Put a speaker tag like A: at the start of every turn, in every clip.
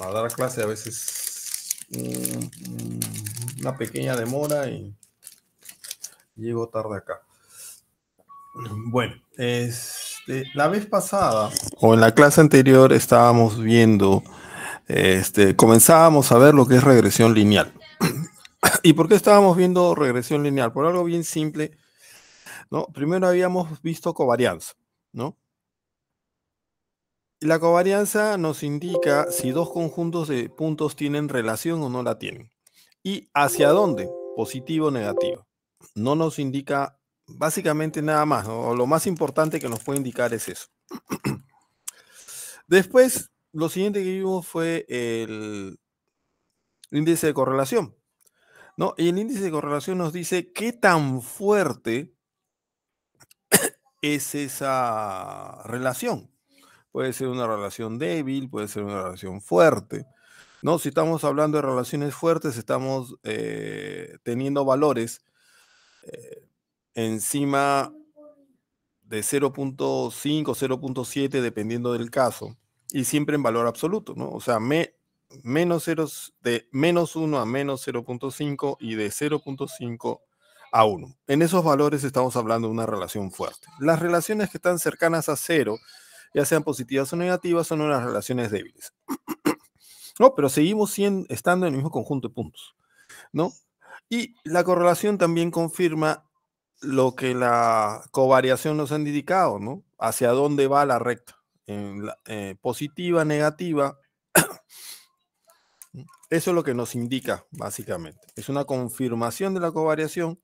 A: a dar clase a veces mm, mm, una pequeña demora y llego tarde acá. Bueno, este, la vez pasada o en la clase anterior estábamos viendo, este, comenzábamos a ver lo que es regresión lineal. ¿Y por qué estábamos viendo regresión lineal? Por algo bien simple, ¿no? Primero habíamos visto covarianza, ¿no? La covarianza nos indica si dos conjuntos de puntos tienen relación o no la tienen. ¿Y hacia dónde? Positivo o negativo. No nos indica básicamente nada más. Lo más importante que nos puede indicar es eso. Después, lo siguiente que vimos fue el índice de correlación. ¿no? Y el índice de correlación nos dice qué tan fuerte es esa relación puede ser una relación débil, puede ser una relación fuerte. ¿no? Si estamos hablando de relaciones fuertes, estamos eh, teniendo valores eh, encima de 0.5, 0.7, dependiendo del caso, y siempre en valor absoluto, ¿no? O sea, menos de menos 1 a menos 0.5 y de 0.5 a 1. En esos valores estamos hablando de una relación fuerte. Las relaciones que están cercanas a 0 ya sean positivas o negativas, son unas relaciones débiles. no, pero seguimos estando en el mismo conjunto de puntos, ¿no? Y la correlación también confirma lo que la covariación nos ha indicado, ¿no? Hacia dónde va la recta, en la, eh, positiva, negativa. Eso es lo que nos indica, básicamente. Es una confirmación de la covariación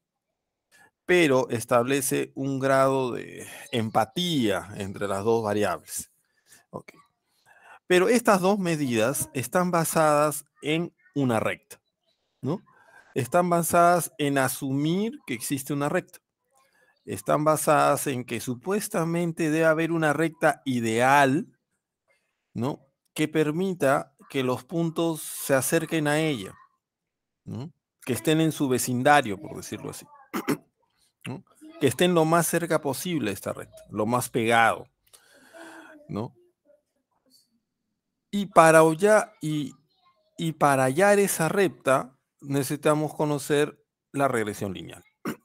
A: pero establece un grado de empatía entre las dos variables. Pero estas dos medidas están basadas en una recta, ¿no? Están basadas en asumir que existe una recta. Están basadas en que supuestamente debe haber una recta ideal, ¿no? Que permita que los puntos se acerquen a ella, ¿no? Que estén en su vecindario, por decirlo así que estén lo más cerca posible esta recta, lo más pegado. ¿no? Y para, hallar esa recta necesitamos conocer la regresión lineal.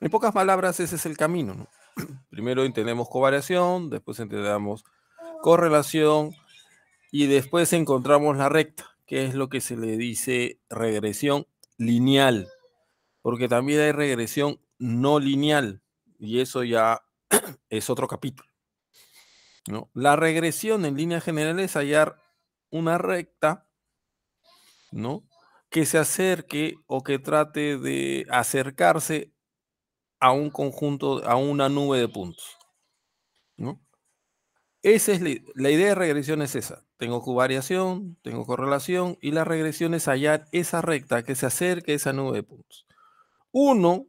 A: En pocas palabras, ese es el camino. Primero entendemos covariación, después entendemos correlación y después encontramos la recta, que es lo que se le dice regresión lineal, porque también hay regresión no lineal, y eso ya es otro capítulo. ¿no? La regresión en línea general es hallar una recta, ¿no? Que se acerque o que trate de acercarse a un conjunto, a una nube de puntos, ¿no? Esa es la, idea de regresión es esa. Tengo covariación, tengo correlación y la regresión es hallar esa recta que se acerque a esa nube de puntos. Uno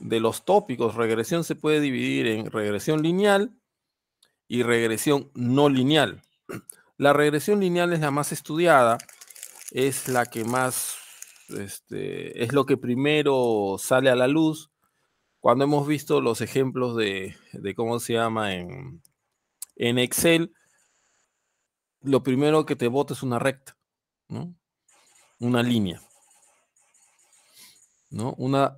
A: de los tópicos, regresión se puede dividir en regresión lineal y regresión no lineal. La regresión lineal es la más estudiada, es la que más, este, es lo que primero sale a la luz cuando hemos visto los ejemplos de, de cómo se llama en, en, Excel. Lo primero que te bota es una recta, ¿no? una línea. ¿no? Una,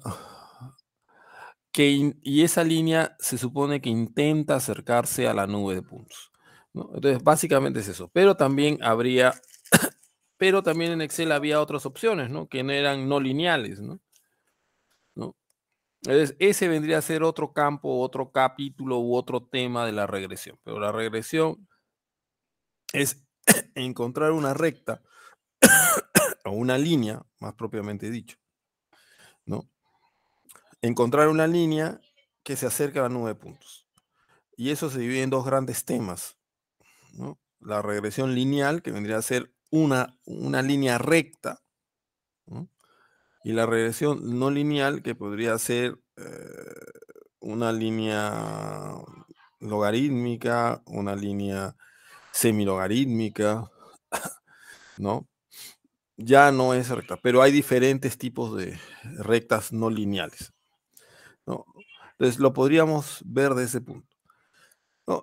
A: y esa línea se supone que intenta acercarse a la nube de puntos. Entonces, básicamente es eso. Pero también habría, pero también en Excel había otras opciones, ¿no? Que no eran no lineales, ¿No? Entonces, ese vendría a ser otro campo, otro capítulo u otro tema de la regresión. Pero la regresión es encontrar una recta o una línea, más propiamente dicho, ¿no? encontrar una línea que se acerca a nueve puntos. Y eso se divide en dos grandes temas. La regresión lineal, que vendría a ser una, una línea recta, y la regresión no lineal, que podría ser eh, una línea logarítmica, una línea semilogarítmica, ¿no? Ya no es recta, pero hay diferentes tipos de rectas no lineales. Entonces, lo podríamos ver de ese punto.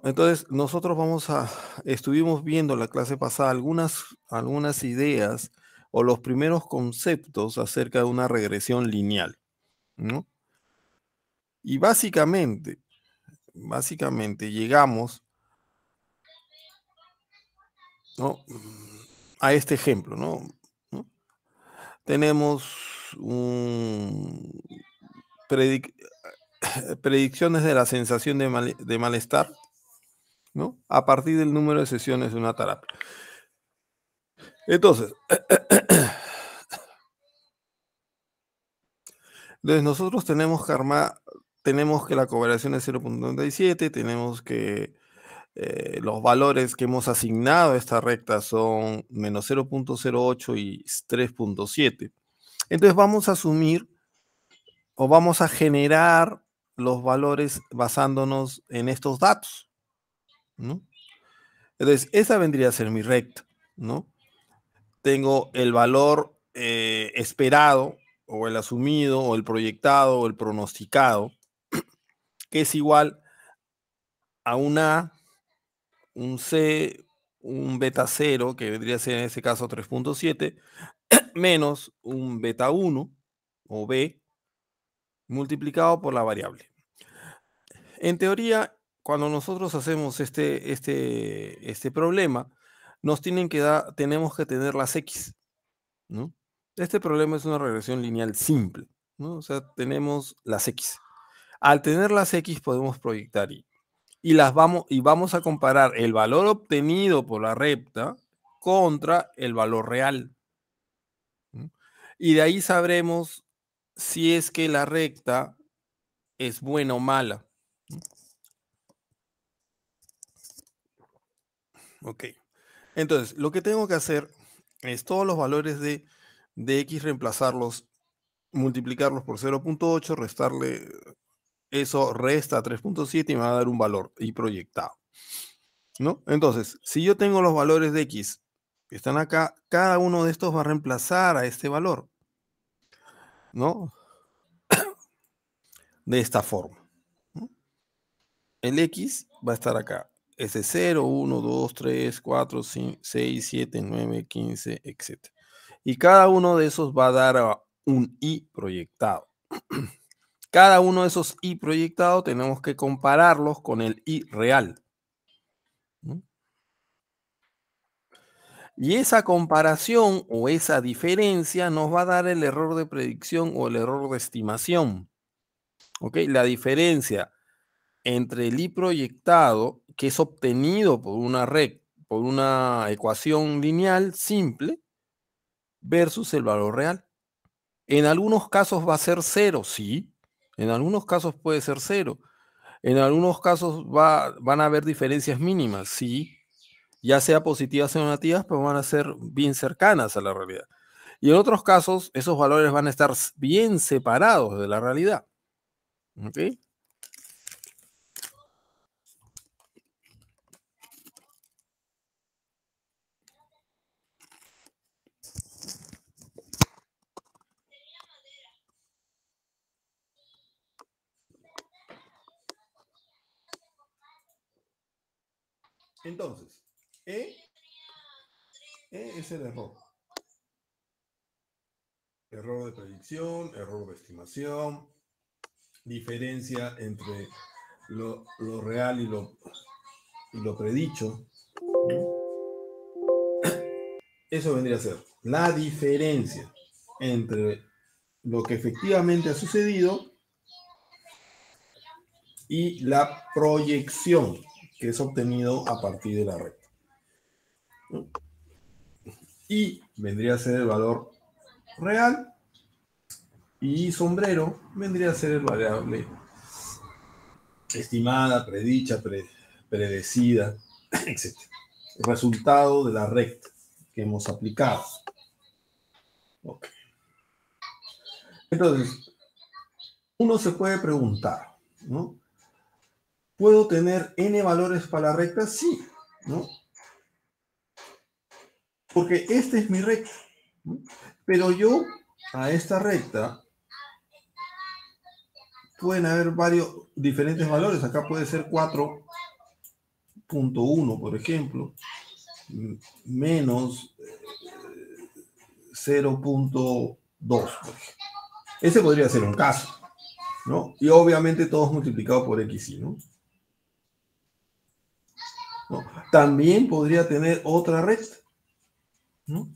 A: entonces, nosotros vamos a, estuvimos viendo la clase pasada algunas, algunas ideas o los primeros conceptos acerca de una regresión lineal, ¿no? Y básicamente, básicamente llegamos a este ejemplo, ¿no? Tenemos un predicciones de la sensación de, malestar, ¿no? A partir del número de sesiones de una terapia. Entonces, entonces nosotros tenemos que armar, tenemos que la cooperación es 0.97, tenemos que eh, los valores que hemos asignado a esta recta son menos 0.08 y 3.7. Entonces vamos a asumir o vamos a generar los valores basándonos en estos datos, Entonces, esa vendría a ser mi recta, ¿no? Tengo el valor eh, esperado o el asumido o el proyectado o el pronosticado, que es igual a una un C, un beta 0, que vendría a ser en ese caso 3.7, menos un beta 1 o B, multiplicado por la variable en teoría, cuando nosotros hacemos este, este, este problema, nos tienen que dar, tenemos que tener las X, Este problema es una regresión lineal simple, O sea, tenemos las X. Al tener las X podemos proyectar Y. Y, las vamos, y vamos a comparar el valor obtenido por la recta contra el valor real. Y de ahí sabremos si es que la recta es buena o mala. Ok. Entonces, lo que tengo que hacer es todos los valores de, de x reemplazarlos, multiplicarlos por 0.8, restarle eso, resta 3.7 y me va a dar un valor y proyectado. ¿No? Entonces, si yo tengo los valores de x que están acá, cada uno de estos va a reemplazar a este valor. ¿No? De esta forma. El x va a estar acá es 0, 1, 2, 3, 4, 5, 6, 7, 9, 15, etc. Y cada uno de esos va a dar ah, un i proyectado. Cada uno de esos i proyectados tenemos que compararlos con el i real. Y esa comparación o esa diferencia nos va a dar el error de predicción o el error de estimación. ¿Ok? La diferencia entre el i proyectado que es obtenido por una red, por una ecuación lineal simple versus el valor real. En algunos casos va a ser cero, sí. En algunos casos puede ser cero. En algunos casos va, van a haber diferencias mínimas, sí. Ya sea positivas o negativas, pero van a ser bien cercanas a la realidad. Y en otros casos, esos valores van a estar bien separados de la realidad. ¿Okay? Entonces, e, e, es el error. Error de predicción, error de estimación, diferencia entre lo, real y lo predicho. Eso vendría a ser la diferencia entre lo que efectivamente ha sucedido y la proyección que es obtenido a partir de la recta. Y vendría a ser el valor real y sombrero vendría a ser el variable estimada, predicha, predecida, etc. El resultado de la recta que hemos aplicado. Entonces, uno se puede preguntar, ¿no? ¿Puedo tener n valores para la recta? Sí, ¿no? Porque esta es mi recta. Pero yo a esta recta pueden haber varios diferentes valores. Acá puede ser 4.1, por ejemplo, menos 0.2. Eh, Ese podría ser un caso, ¿no? Y obviamente todos multiplicado por x, ¿no? También podría tener otra red, ¿no?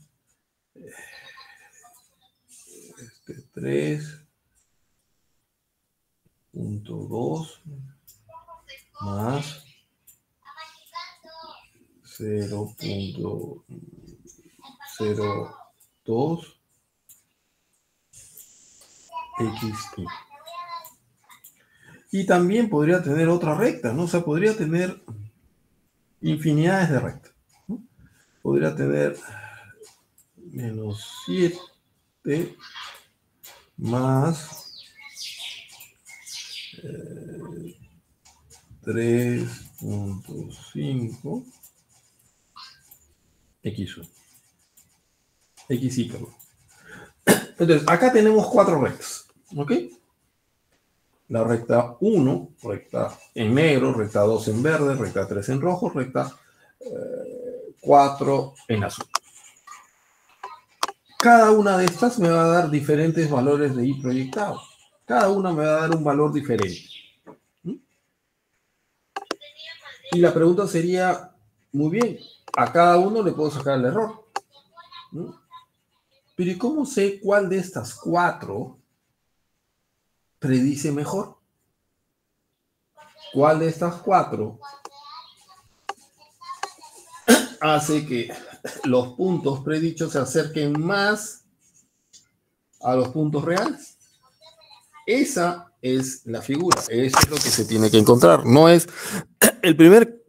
A: Este 3.2 más 0.02 xt. Y también podría tener otra recta, ¿no? O sea, podría tener infinidades de rectas. Podría tener menos 7 más eh, 3.5 x x y Entonces, acá tenemos cuatro rectas, ¿ok? la recta 1, recta en negro, recta 2 en verde, recta 3 en rojo, recta 4 eh, en azul. Cada una de estas me va a dar diferentes valores de I proyectado. Cada una me va a dar un valor diferente. ¿Mm? Y la pregunta sería, muy bien, a cada uno le puedo sacar el error. ¿Mm? Pero ¿y cómo sé cuál de estas cuatro predice mejor? ¿Cuál de estas cuatro hace que los puntos predichos se acerquen más a los puntos reales? Esa es la figura, eso es lo que se tiene que encontrar. No es el primer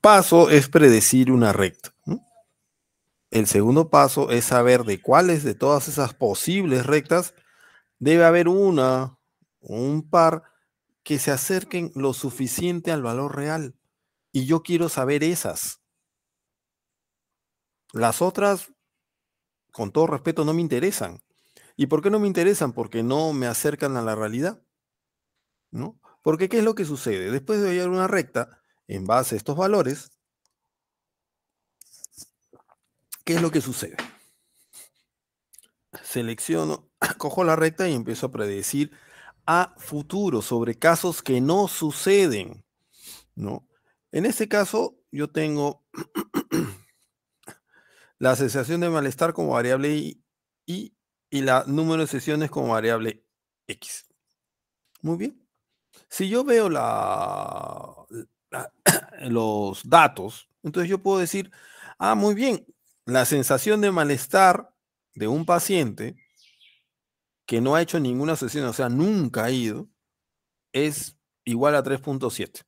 A: paso es predecir una recta. El segundo paso es saber de cuáles de todas esas posibles rectas debe haber una o un par que se acerquen lo suficiente al valor real. Y yo quiero saber esas. Las otras, con todo respeto, no me interesan. ¿Y por qué no me interesan? Porque no me acercan a la realidad. ¿No? Porque ¿qué es lo que sucede? Después de hallar una recta en base a estos valores, ¿qué es lo que sucede? Selecciono cojo la recta y empiezo a predecir a futuro sobre casos que no suceden, ¿no? En este caso, yo tengo la sensación de malestar como variable y, y, la número de sesiones como variable X. Muy bien. Si yo veo los datos, entonces yo puedo decir, ah, muy bien, la sensación de malestar de un paciente que no ha hecho ninguna sesión, o sea, nunca ha ido, es igual a 3.7.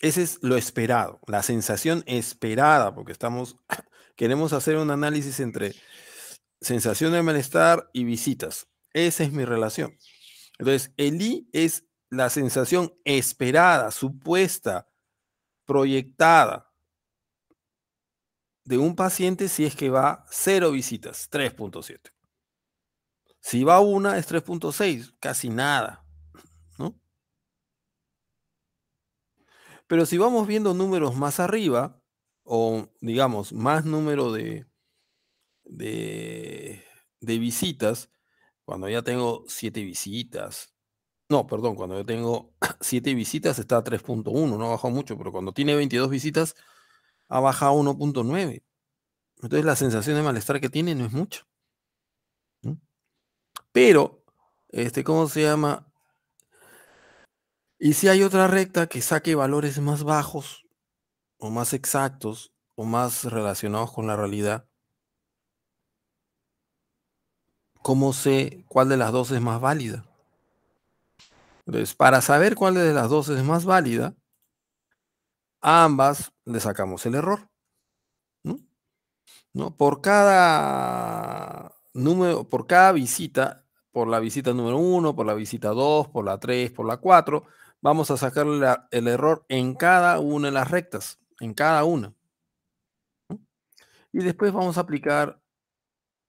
A: Ese es lo esperado, la sensación esperada, porque estamos, queremos hacer un análisis entre sensación de malestar y visitas. Esa es mi relación. Entonces, el I es la sensación esperada, supuesta, proyectada de un paciente si es que va cero visitas, 3.7. Si va una, es 3.6, casi nada, ¿no? Pero si vamos viendo números más arriba, o digamos, más número de, de, visitas, cuando ya tengo 7 visitas, no, perdón, cuando yo tengo 7 visitas está 3.1, no bajó mucho, pero cuando tiene 22 visitas ha bajado 1.9. Entonces la sensación de malestar que tiene no es mucho. Pero, este, ¿cómo se llama? Y si hay otra recta que saque valores más bajos o más exactos o más relacionados con la realidad, ¿cómo sé cuál de las dos es más válida? Entonces, para saber cuál de las dos es más válida, ambas le sacamos el error. ¿no? Por cada número, por cada visita, por la visita número 1, por la visita 2, por la 3, por la 4, vamos a sacar el error en cada una de las rectas, en cada una. Y después vamos a aplicar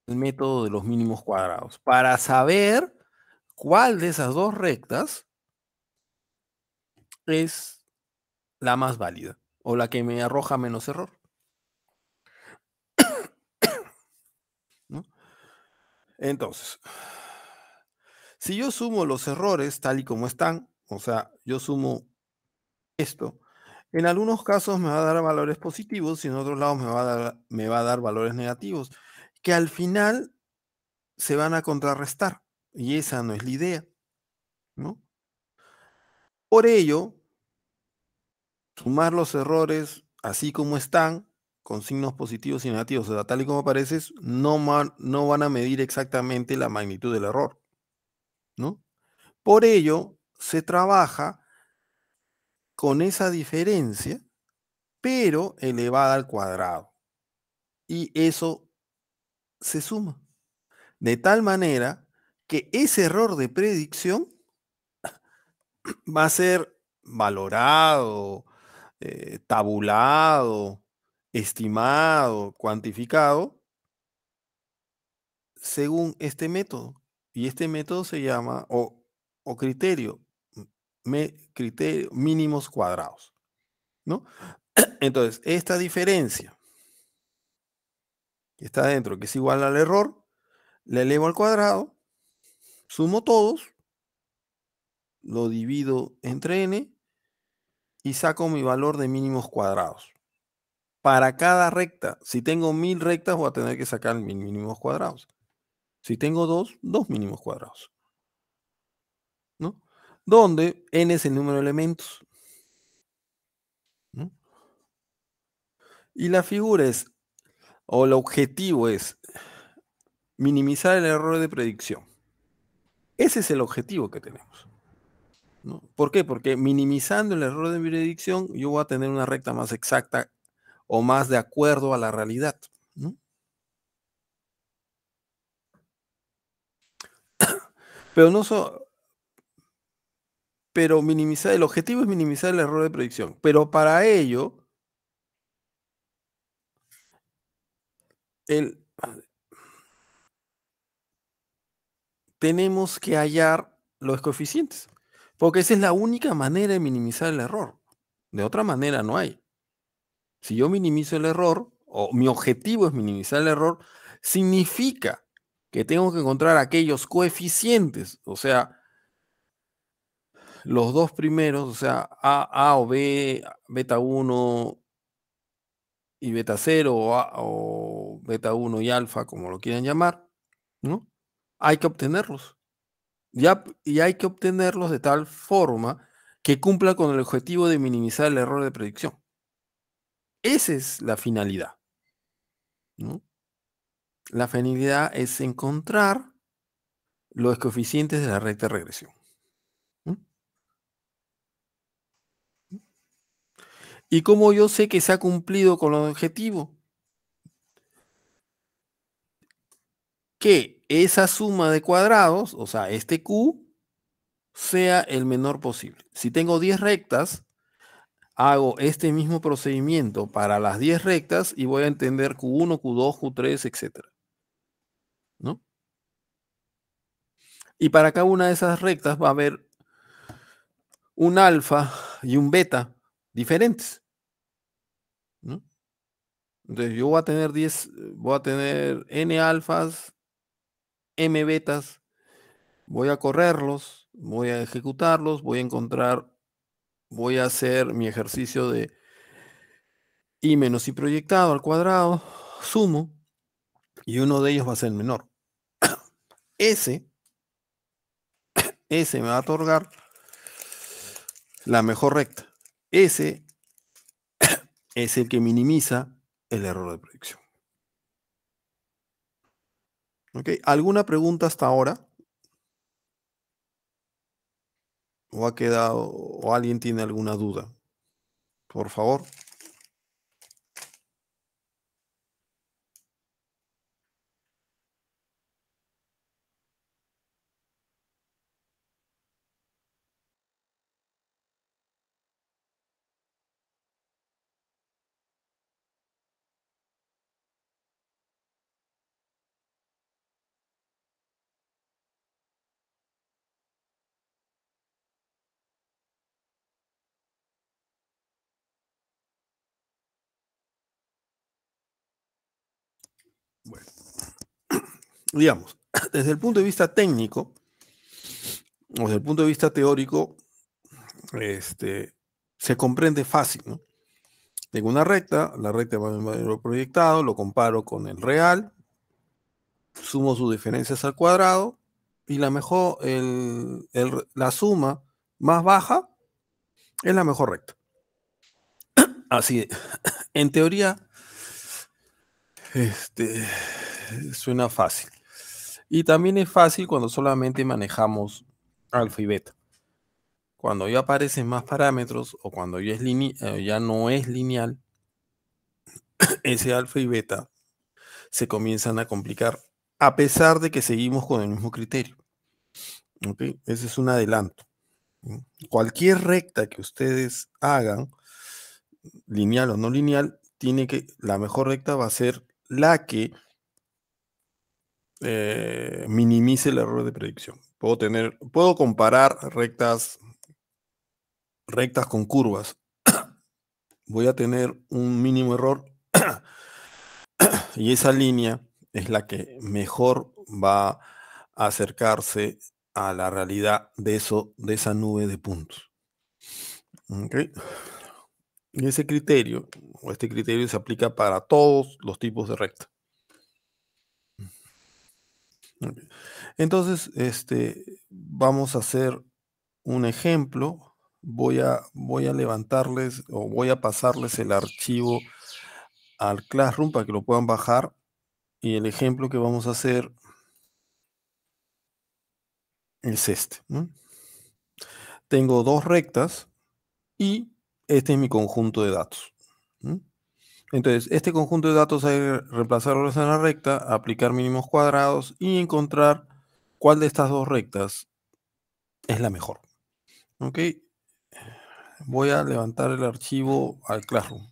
A: el método de los mínimos cuadrados para saber cuál de esas dos rectas es la más válida o la que me arroja menos error. Entonces, si yo sumo los errores tal y como están, o sea, yo sumo esto, en algunos casos me va a dar valores positivos y en otros lados me va a dar, me va a dar valores negativos, que al final se van a contrarrestar y esa no es la idea. ¿no? Por ello, sumar los errores así como están, con signos positivos y negativos, o sea, tal y como apareces, no, no van a medir exactamente la magnitud del error. ¿no? Por ello, se trabaja con esa diferencia, pero elevada al cuadrado. Y eso se suma. De tal manera que ese error de predicción va a ser valorado, eh, tabulado, estimado, cuantificado, según este método. Y este método se llama, o, o criterio, me, criterio, mínimos cuadrados. ¿no? Entonces, esta diferencia que está dentro, que es igual al error, la elevo al cuadrado, sumo todos, lo divido entre n y saco mi valor de mínimos cuadrados. Para cada recta, si tengo mil rectas, voy a tener que sacar mil mínimos cuadrados. Si tengo dos, dos mínimos cuadrados. ¿No? Donde n es el número de elementos. Y la figura es, o el objetivo es, minimizar el error de predicción. Ese es el objetivo que tenemos. ¿Por qué? Porque minimizando el error de predicción, yo voy a tener una recta más exacta o más de acuerdo a la realidad. Pero no pero minimizar, el objetivo es minimizar el error de predicción. Pero para ello, tenemos que hallar los coeficientes. Porque esa es la única manera de minimizar el error. De otra manera no hay. Si yo minimizo el error, o mi objetivo es minimizar el error, significa que tengo que encontrar aquellos coeficientes, o sea, los dos primeros, o sea, A, a o B, beta 1 y beta 0, o, o beta 1 y alfa, como lo quieran llamar, ¿no? Hay que obtenerlos y hay que obtenerlos de tal forma que cumpla con el objetivo de minimizar el error de predicción. Esa es la finalidad. La finalidad es encontrar los coeficientes de la recta de regresión. ¿Y como yo sé que se ha cumplido con el objetivo? que esa suma de cuadrados, o sea, este Q, sea el menor posible. Si tengo 10 rectas, hago este mismo procedimiento para las 10 rectas y voy a entender Q1, Q2, Q3, etc. ¿No? Y para cada una de esas rectas va a haber un alfa y un beta diferentes. ¿no? Entonces yo voy a tener 10, voy a tener n alfas M betas, voy a correrlos, voy a ejecutarlos, voy a encontrar, voy a hacer mi ejercicio de I menos I proyectado al cuadrado, sumo, y uno de ellos va a ser el menor. S, S me va a otorgar la mejor recta. S es el que minimiza el error de proyección. Ok, ¿Alguna pregunta hasta ahora? ¿O ha quedado, o alguien tiene alguna duda? Por favor. digamos, desde el punto de vista técnico, o desde el punto de vista teórico, este, se comprende fácil, Tengo una recta, la recta va en valor proyectado, lo comparo con el real, sumo sus diferencias al cuadrado y la mejor, la suma más baja es la mejor recta. Así, en teoría, este, suena fácil. Y también es fácil cuando solamente manejamos alfa y beta. Cuando ya aparecen más parámetros o cuando ya, es eh, ya no es lineal, ese alfa y beta se comienzan a complicar, a pesar de que seguimos con el mismo criterio. Ese es un adelanto. Cualquier recta que ustedes hagan, lineal o no lineal, tiene que, la mejor recta va a ser la que eh, minimice el error de predicción. Puedo tener, puedo comparar rectas, rectas con curvas. Voy a tener un mínimo error y esa línea es la que mejor va a acercarse a la realidad de eso, de esa nube de puntos. Y ese criterio, o este criterio se aplica para todos los tipos de rectas entonces, este, vamos a hacer un ejemplo. Voy a, voy a levantarles o voy a pasarles el archivo al Classroom para que lo puedan bajar. Y el ejemplo que vamos a hacer es este. Tengo dos rectas y este es mi conjunto de datos. Entonces, este conjunto de datos hay que reemplazarlos en la recta, aplicar mínimos cuadrados y encontrar cuál de estas dos rectas es la mejor. Ok. Voy a levantar el archivo al Classroom.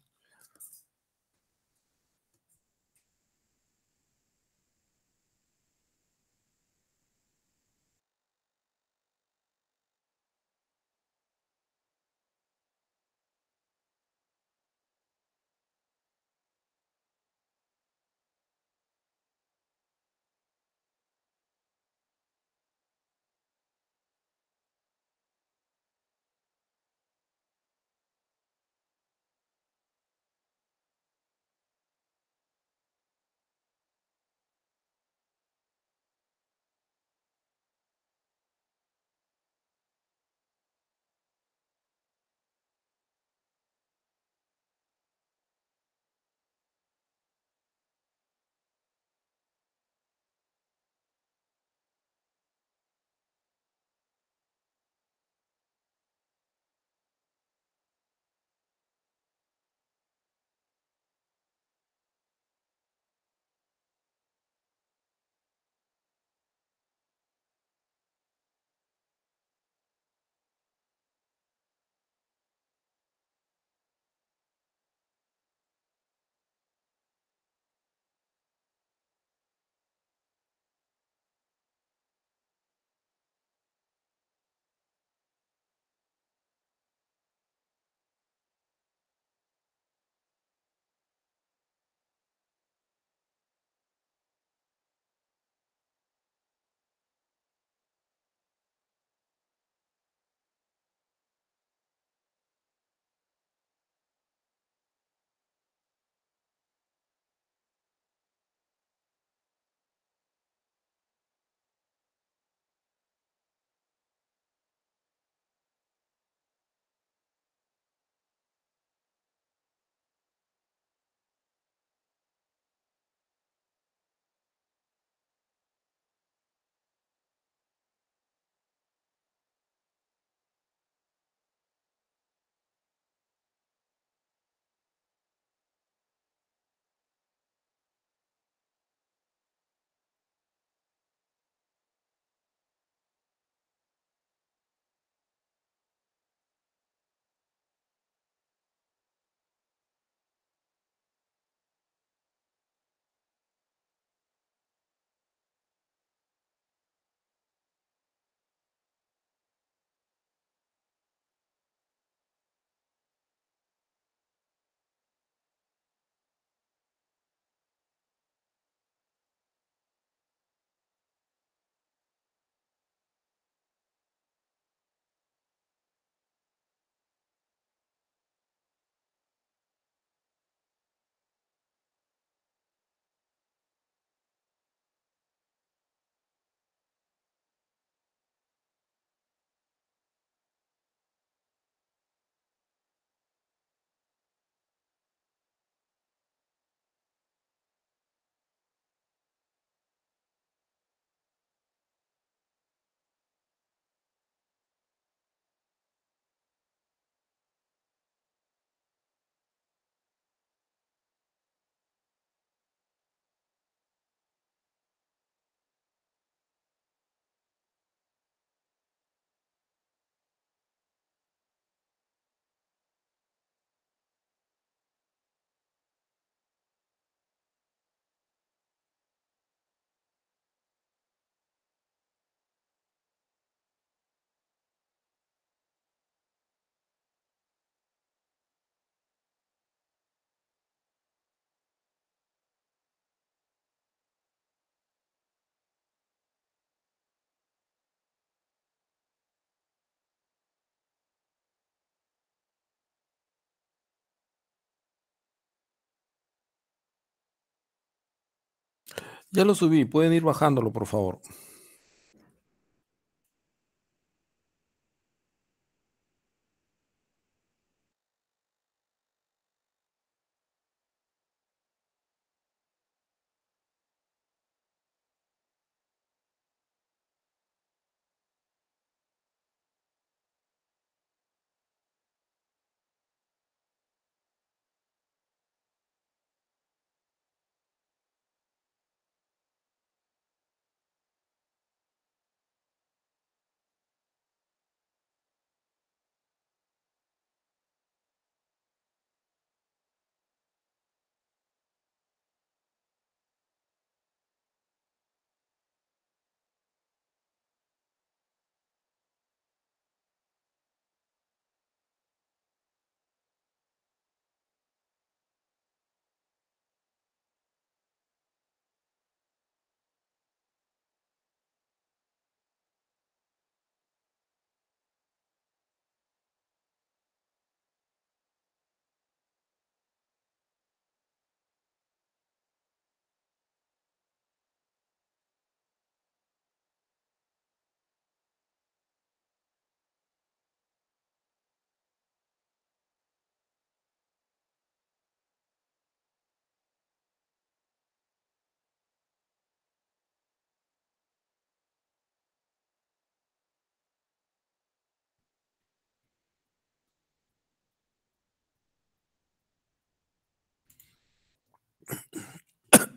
A: Ya lo subí, pueden ir bajándolo, por favor.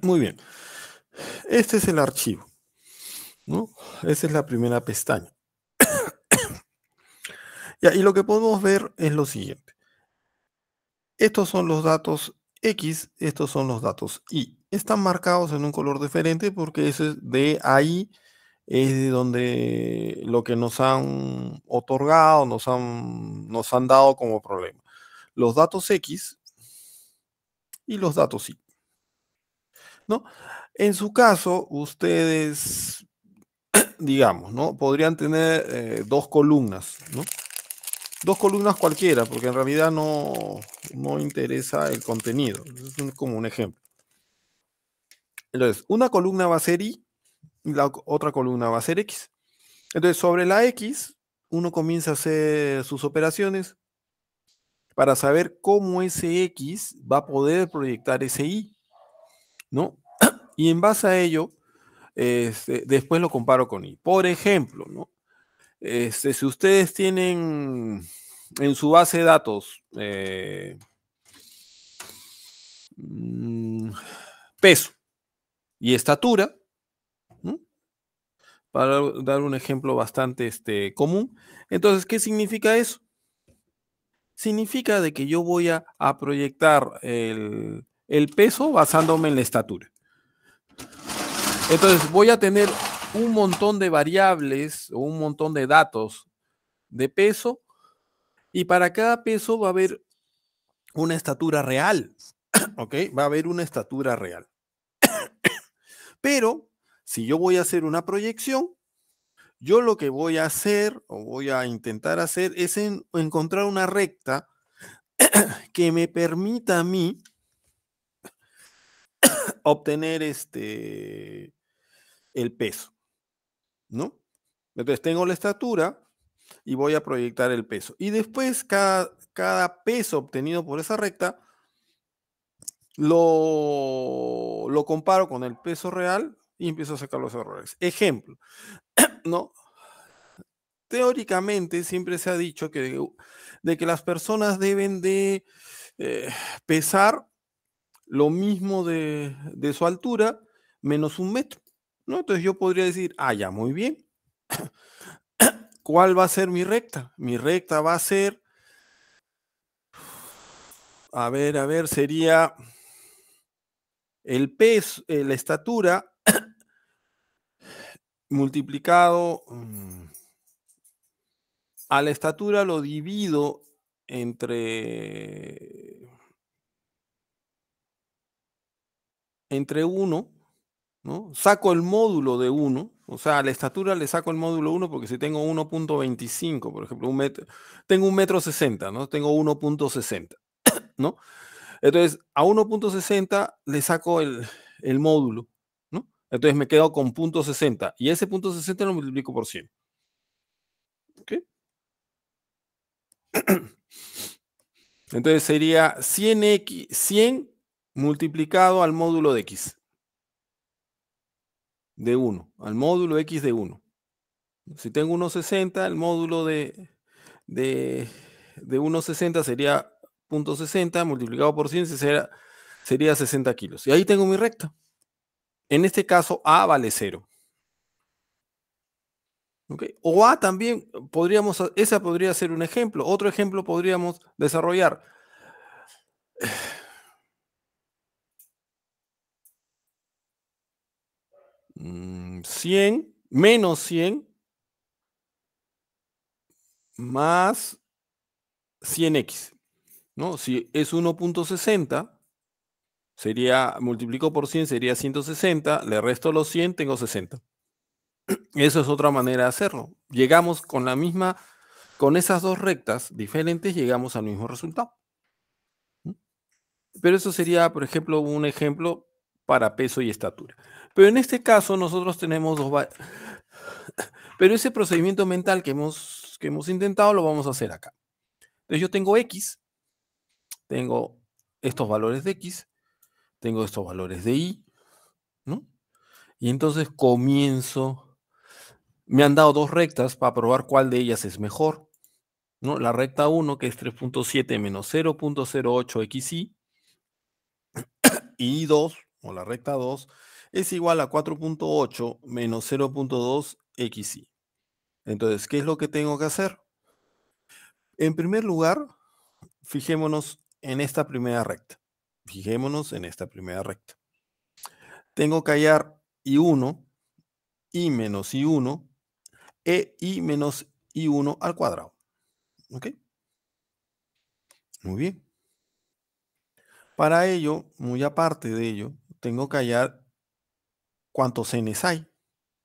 A: Muy bien. Este es el archivo. ¿no? Esa es la primera pestaña. y lo que podemos ver es lo siguiente. Estos son los datos X, estos son los datos Y. Están marcados en un color diferente porque ese de ahí es de donde lo que nos han otorgado, nos nos han dado como problema. Los datos X y los datos Y. En su caso, ustedes, digamos, ¿no? Podrían tener eh, dos columnas, ¿no? Dos columnas cualquiera, porque en realidad no, no interesa el contenido. Es como un ejemplo. Entonces, una columna va a ser Y y la otra columna va a ser X. Entonces, sobre la X, uno comienza a hacer sus operaciones para saber cómo ese X va a poder proyectar ese Y, ¿no? Y en base a ello, este, después lo comparo con I. Por ejemplo, este, si ustedes tienen en su base de datos eh, mm, peso y estatura, para dar un ejemplo bastante este, común, entonces, ¿qué significa eso? Significa de que yo voy a, proyectar el peso basándome en la estatura. Entonces voy a tener un montón de variables o un montón de datos de peso y para cada peso va a haber una estatura real, ¿ok? Va a haber una estatura real. Pero si yo voy a hacer una proyección, yo lo que voy a hacer o voy a intentar hacer es encontrar una recta que me permita a mí obtener este, el peso, ¿no? Entonces tengo la estatura y voy a proyectar el peso. Y después cada, cada peso obtenido por esa recta lo, lo comparo con el peso real y empiezo a sacar los errores. Ejemplo, ¿no? Teóricamente siempre se ha dicho que de, que las personas deben de eh, pesar lo mismo de, su altura menos un metro. ¿no? Entonces yo podría decir, ah, ya, muy bien. ¿Cuál va a ser mi recta? Mi recta va a ser, a ver, a ver, sería el peso, eh, la estatura multiplicado mm, a la estatura lo divido entre entre 1, ¿no? Saco el módulo de 1, o sea, a la estatura le saco el módulo 1 porque si tengo 1.25, por ejemplo, un tengo un metro 60, ¿no? Tengo 1.60, ¿no? Entonces, a 1.60 le saco el, módulo, ¿no? Entonces me quedo con .60 y ese punto .60 lo multiplico por 100. ¿Ok? Entonces sería 100x, 100 multiplicado al módulo de x. De 1, al módulo x de 1. Si tengo 1,60, el módulo de, de, 1,60 sería .60 multiplicado por 100 sería, sería 60 kilos. Y ahí tengo mi recta. En este caso, A vale 0. O A también podríamos, esa podría ser un ejemplo. Otro ejemplo podríamos desarrollar. 100 mm, menos 100 más 100x. ¿no? Si es 1.60, sería, multiplico por 100, sería 160, le resto los 100, tengo 60. Eso es otra manera de hacerlo. Llegamos con la misma, con esas dos rectas diferentes, llegamos al mismo resultado. ¿Mm? Pero eso sería, por ejemplo, un ejemplo para peso y estatura. Pero en este caso nosotros tenemos dos... Pero ese procedimiento mental que hemos, que hemos intentado lo vamos a hacer acá. Entonces yo tengo X, tengo estos valores de X, tengo estos valores de Y, ¿no? Y entonces comienzo, me han dado dos rectas para probar cuál de ellas es mejor, ¿no? La recta 1, que es 3.7 menos 0.08 XY, y 2, o la recta 2, es igual a 4.8 menos 0.2 xy. Entonces, ¿qué es lo que tengo que hacer? En primer lugar, fijémonos en esta primera recta. Fijémonos en esta primera recta. Tengo que hallar y 1 y menos y 1 e I menos y 1 al cuadrado. ¿Ok? Muy bien. Para ello, muy aparte de ello, tengo que hallar cuántos n hay.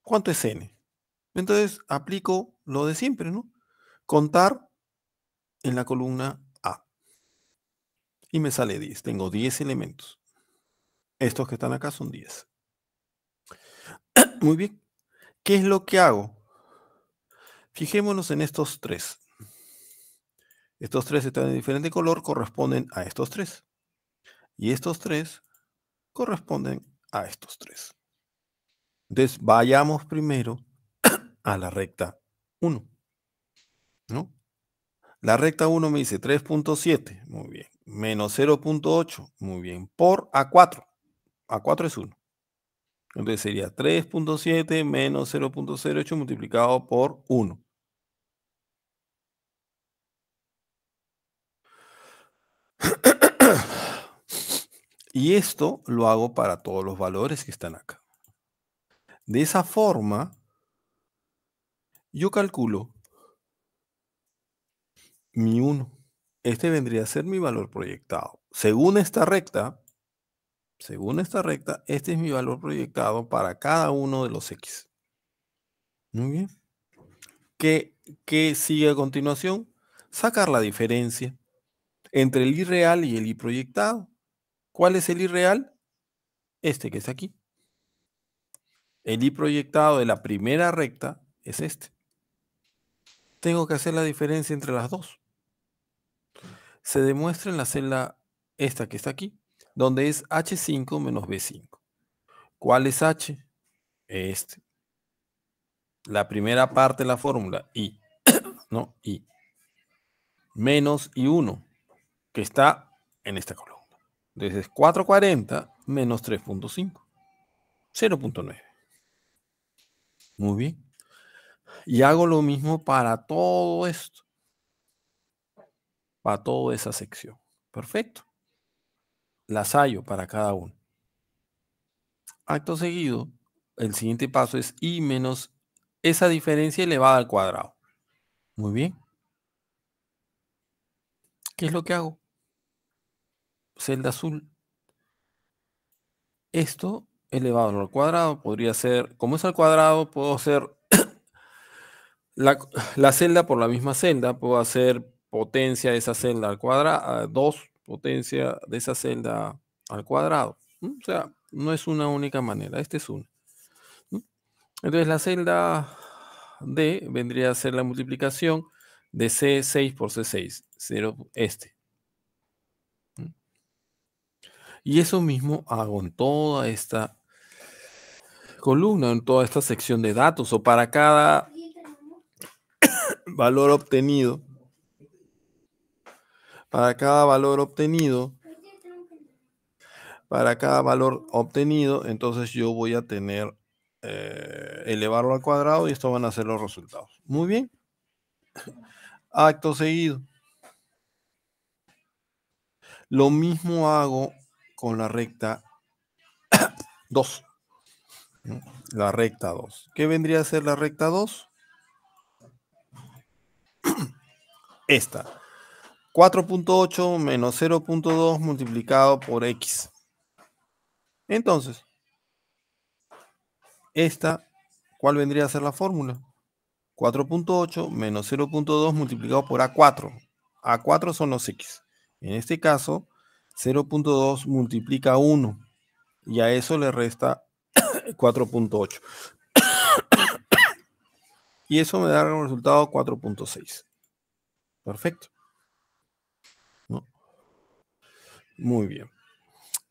A: ¿Cuánto es n? Entonces aplico lo de siempre, ¿no? Contar en la columna A. Y me sale 10. Tengo 10 elementos. Estos que están acá son 10. Muy bien. ¿Qué es lo que hago? Fijémonos en estos tres. Estos tres están en diferente color, corresponden a estos tres. Y estos tres corresponden a estos tres. Entonces, vayamos primero a la recta 1. ¿No? La recta 1 me dice 3.7, muy bien. Menos 0.8, muy bien. Por A4. A4 es 1. Entonces sería 3.7 menos 0.08 multiplicado por 1. y esto lo hago para todos los valores que están acá. De esa forma, yo calculo mi 1. Este vendría a ser mi valor proyectado. Según esta recta, según esta recta, este es mi valor proyectado para cada uno de los x. Muy bien. ¿Qué, sigue a continuación? Sacar la diferencia entre el irreal y el i proyectado. ¿Cuál es el irreal? Este que está aquí. El I proyectado de la primera recta es este. Tengo que hacer la diferencia entre las dos. Se demuestra en la celda esta que está aquí, donde es H5 menos B5. ¿Cuál es H? Este. La primera parte de la fórmula, I. no, I. Menos I1, que está en esta columna. Entonces, 440 menos 3.5. 0.9. Muy bien. Y hago lo mismo para todo esto. Para toda esa sección. Perfecto. La hallo para cada uno. Acto seguido, el siguiente paso es I menos esa diferencia elevada al cuadrado. Muy bien. ¿Qué es lo que hago? Celda azul. Esto elevado al cuadrado podría ser, como es al cuadrado, puedo hacer la, celda por la misma celda, puedo hacer potencia de esa celda al cuadrado, 2 potencia de esa celda al cuadrado. O sea, no es una única manera, este es una. Entonces la celda D vendría a ser la multiplicación de C6 por C6, 0 este. Y eso mismo hago en toda esta columna, en toda esta sección de datos o para cada valor obtenido. Para cada valor obtenido. Para cada valor obtenido, entonces yo voy a tener eh, elevarlo al cuadrado y esto van a ser los resultados. Muy bien. Acto seguido. Lo mismo hago con la recta 2. La recta 2. ¿Qué vendría a ser la recta 2? Esta. 4.8 menos 0.2 multiplicado por x. Entonces, esta, ¿cuál vendría a ser la fórmula? 4.8 menos 0.2 multiplicado por A4. A4 son los X. En este caso, 0.2 multiplica 1 y a eso le resta 4.8. y eso me da un resultado 4.6. Perfecto. Muy bien.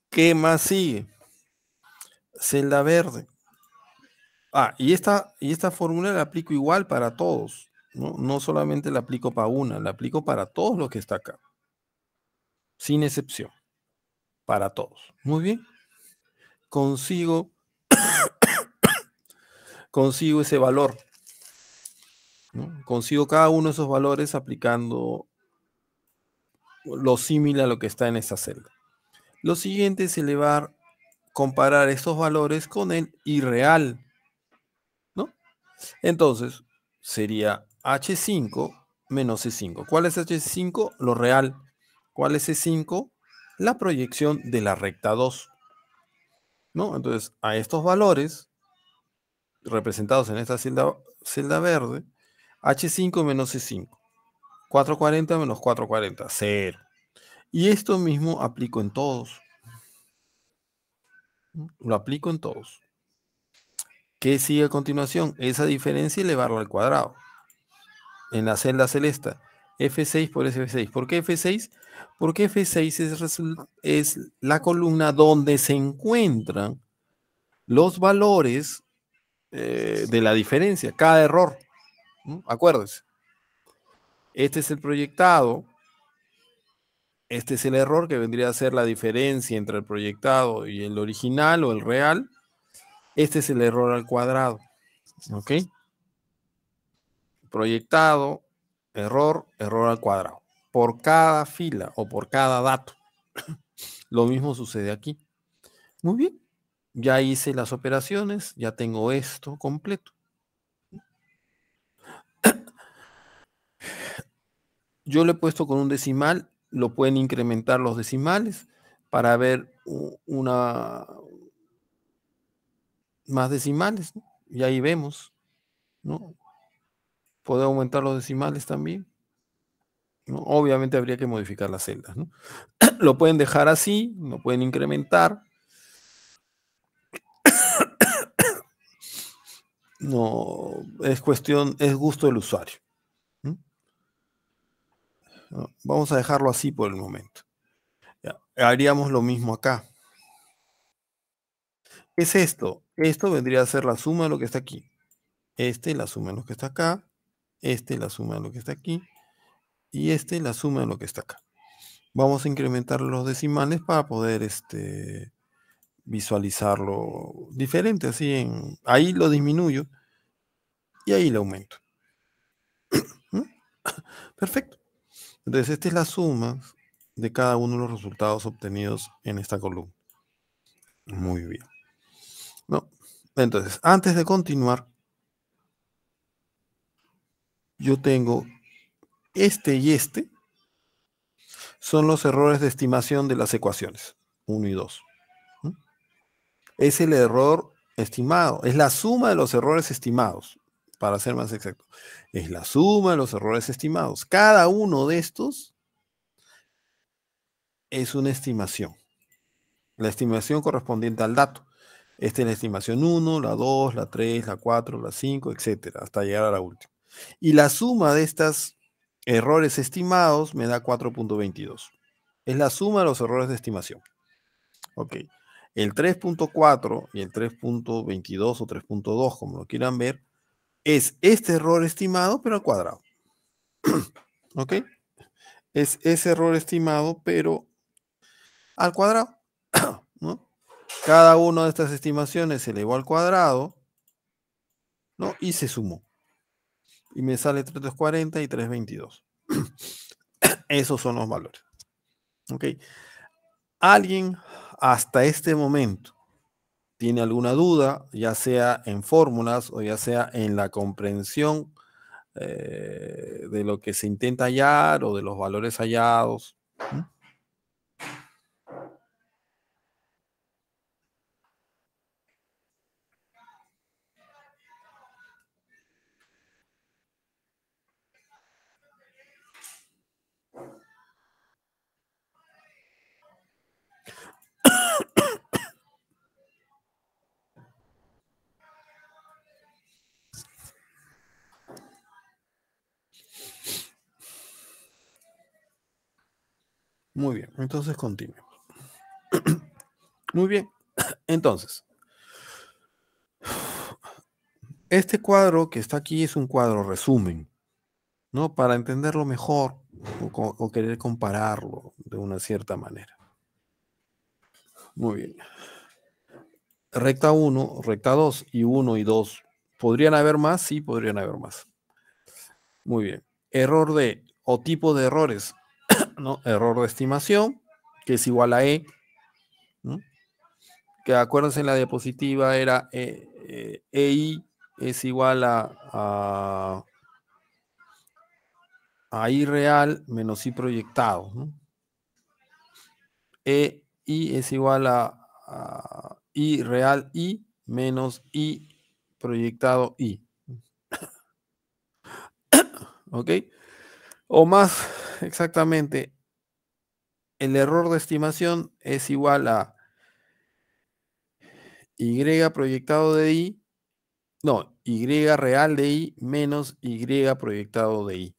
A: ¿Qué más sigue? Celda verde. Ah, y esta, y esta fórmula la aplico igual para todos. ¿no? no solamente la aplico para una, la aplico para todos los que está acá. Sin excepción. Para todos. Muy bien. Consigo consigo ese valor. Consigo cada uno de esos valores aplicando lo similar a lo que está en esa celda. Lo siguiente es elevar, comparar estos valores con el irreal. ¿no? Entonces, sería H5 menos C5. ¿Cuál es H5? Lo real. ¿Cuál es C5? La proyección de la recta 2. ¿no? Entonces, a estos valores representados en esta celda, celda verde, H5 menos C5, 440 menos 440, 0. Y esto mismo aplico en todos. Lo aplico en todos. ¿Qué sigue a continuación? Esa diferencia elevarla al cuadrado. En la celda celeste, F6 por F6. ¿Por qué F6? Porque F6 es, la columna donde se encuentran los valores eh, de la diferencia, cada error. Acuérdense. Este es el proyectado. Este es el error que vendría a ser la diferencia entre el proyectado y el original o el real. Este es el error al cuadrado. ¿Ok? Proyectado, error, error al cuadrado. Por cada fila o por cada dato. Lo mismo sucede aquí. Muy bien, ya hice las operaciones, ya tengo esto completo. Yo le he puesto con un decimal, lo pueden incrementar los decimales para ver una más decimales, y ahí vemos, ¿no? Poder aumentar los decimales también. Obviamente habría que modificar las celdas. ¿no? lo pueden dejar así, lo pueden incrementar. no, es cuestión, es gusto del usuario. Vamos a dejarlo así por el momento. Haríamos lo mismo acá. ¿Qué es esto? Esto vendría a ser la suma de lo que está aquí. Este, la suma de lo que está acá. Este la suma de lo que está aquí. Y este la suma de lo que está acá. Vamos a incrementar los decimales para poder este, visualizarlo diferente. Así en, ahí lo disminuyo y ahí lo aumento. ¿Mm? Perfecto. Entonces, esta es la suma de cada uno de los resultados obtenidos en esta columna. Muy bien. ¿No? Entonces, antes de continuar, yo tengo este y este, son los errores de estimación de las ecuaciones 1 y 2. Es el error estimado, es la suma de los errores estimados, para ser más exacto. Es la suma de los errores estimados. Cada uno de estos es una estimación. La estimación correspondiente al dato. Esta es la estimación 1, la 2, la 3, la 4, la 5, etc. hasta llegar a la última. Y la suma de estos errores estimados me da 4.22. Es la suma de los errores de estimación. Ok. El 3.4 y el 3.22 o 3.2, como lo quieran ver, es este error estimado, pero al cuadrado. ¿Ok? Es ese error estimado, pero al cuadrado. Cada una de estas estimaciones se elevó al cuadrado ¿no? y se sumó y me sale 340 y 322. Esos son los valores. ¿Ok? ¿Alguien hasta este momento tiene alguna duda, ya sea en fórmulas o ya sea en la comprensión eh, de lo que se intenta hallar o de los valores hallados? ¿Mm? Muy bien, entonces continuemos. Muy bien, entonces, este cuadro que está aquí es un cuadro resumen, ¿no? Para entenderlo mejor o, o querer compararlo de una cierta manera. Muy bien. Recta 1, recta 2 y 1 y 2. ¿Podrían haber más? Sí, podrían haber más. Muy bien. Error de o tipo de errores ¿no? Error de estimación, que es igual a E, que acuérdense en la diapositiva era eh, eh, e, EI es igual a, a, I real menos I proyectado. EI es igual a, a, I real I menos I proyectado I. ¿Ok? O más exactamente, el error de estimación es igual a y proyectado de i, no, y real de i menos y proyectado de i.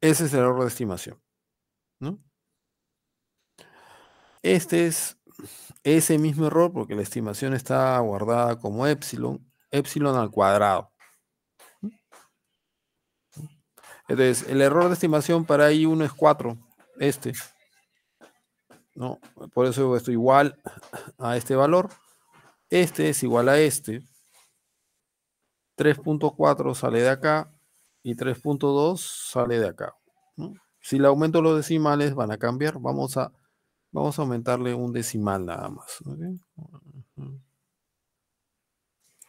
A: Ese es el error de estimación. ¿no? Este es ese mismo error porque la estimación está guardada como epsilon, epsilon al cuadrado. Entonces, el error de estimación para I1 es 4, este. ¿No? Por eso esto igual a este valor. Este es igual a este. 3.4 sale de acá y 3.2 sale de acá. Si le aumento los decimales, van a cambiar. Vamos a, vamos a aumentarle un decimal nada más.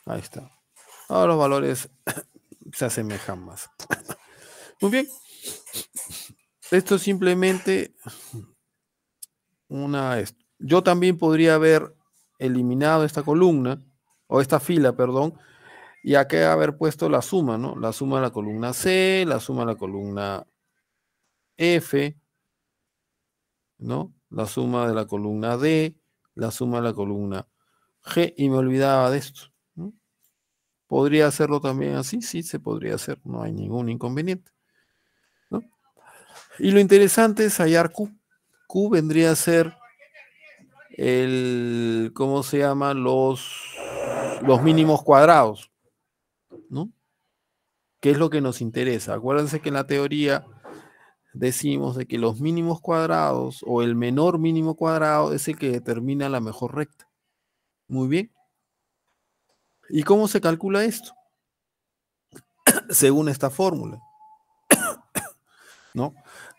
A: Ahí está. Ahora los valores se asemejan más. Muy bien. Esto es simplemente una... Yo también podría haber eliminado esta columna, o esta fila, perdón, y que haber puesto la suma, ¿no? La suma de la columna C, la suma de la columna F, ¿no? La suma de la columna D, la suma de la columna G, y me olvidaba de esto. ¿Podría hacerlo también así? Sí, se podría hacer, no hay ningún inconveniente. Y lo interesante es hallar Q. Q vendría a ser el, ¿cómo se llama? Los, los mínimos cuadrados, ¿no? ¿Qué es lo que nos interesa? Acuérdense que en la teoría decimos de que los mínimos cuadrados o el menor mínimo cuadrado es el que determina la mejor recta. Muy bien. ¿Y cómo se calcula esto? Según esta fórmula. ¿No?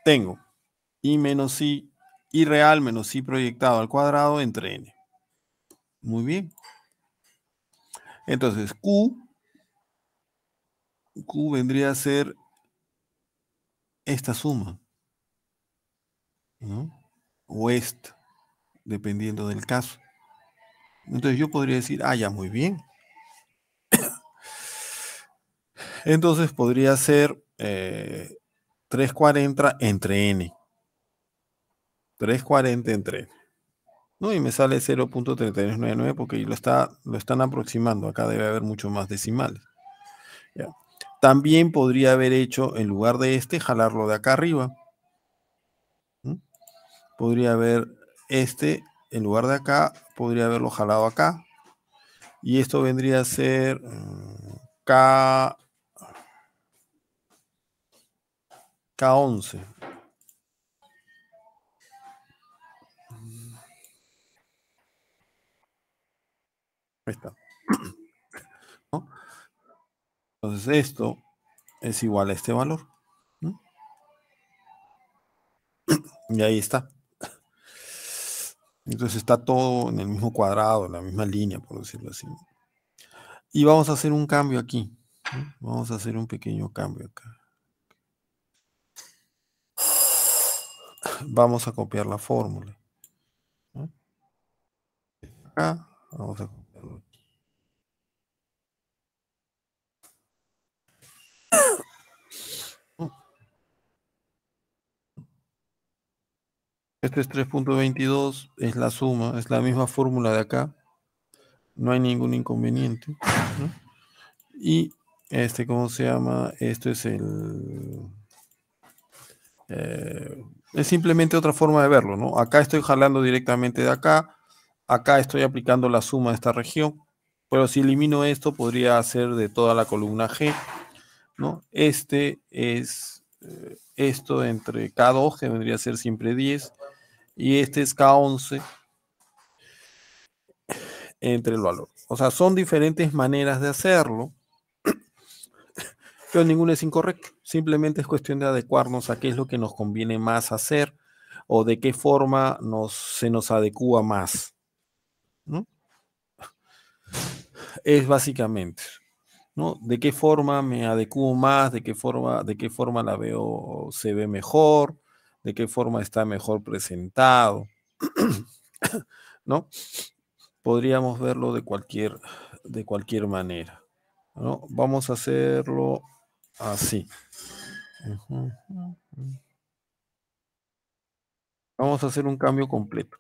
A: Tengo i menos i, i real menos i proyectado al cuadrado entre n. Muy bien. Entonces, q, q vendría a ser esta suma. O esta, dependiendo del caso. Entonces yo podría decir, ah, ya, muy bien. Entonces podría ser eh, 340 entre n. 340 entre n. No, y me sale 0.3399 porque lo, está, lo están aproximando. Acá debe haber mucho más decimales. También podría haber hecho, en lugar de este, jalarlo de acá arriba. ¿Mm? Podría haber este, en lugar de acá, podría haberlo jalado acá. Y esto vendría a ser mm, K K11. Ahí está. Entonces esto es igual a este valor. Y ahí está. Entonces está todo en el mismo cuadrado, en la misma línea, por decirlo así. Y vamos a hacer un cambio aquí. Vamos a hacer un pequeño cambio acá. vamos a copiar la fórmula. Acá vamos a copiarlo. Este es 3.22, es la suma, es la misma fórmula de acá. No hay ningún inconveniente. Y este, ¿cómo se llama? Esto es el eh, es simplemente otra forma de verlo, ¿no? Acá estoy jalando directamente de acá, acá estoy aplicando la suma de esta región, pero si elimino esto podría ser de toda la columna G, ¿no? Este es eh, esto entre K2, que vendría a ser siempre 10, y este es K11 entre el valor. O sea, son diferentes maneras de hacerlo, pero ninguna es incorrecta. Simplemente es cuestión de adecuarnos a qué es lo que nos conviene más hacer o de qué forma nos, se nos adecua más. ¿no? Es básicamente, ¿no? De qué forma me adecuo más, de qué forma, de qué forma la veo, se ve mejor, de qué forma está mejor presentado, ¿no? Podríamos verlo de cualquier, de cualquier manera, ¿no? Vamos a hacerlo Así. Ah, vamos a hacer un cambio completo.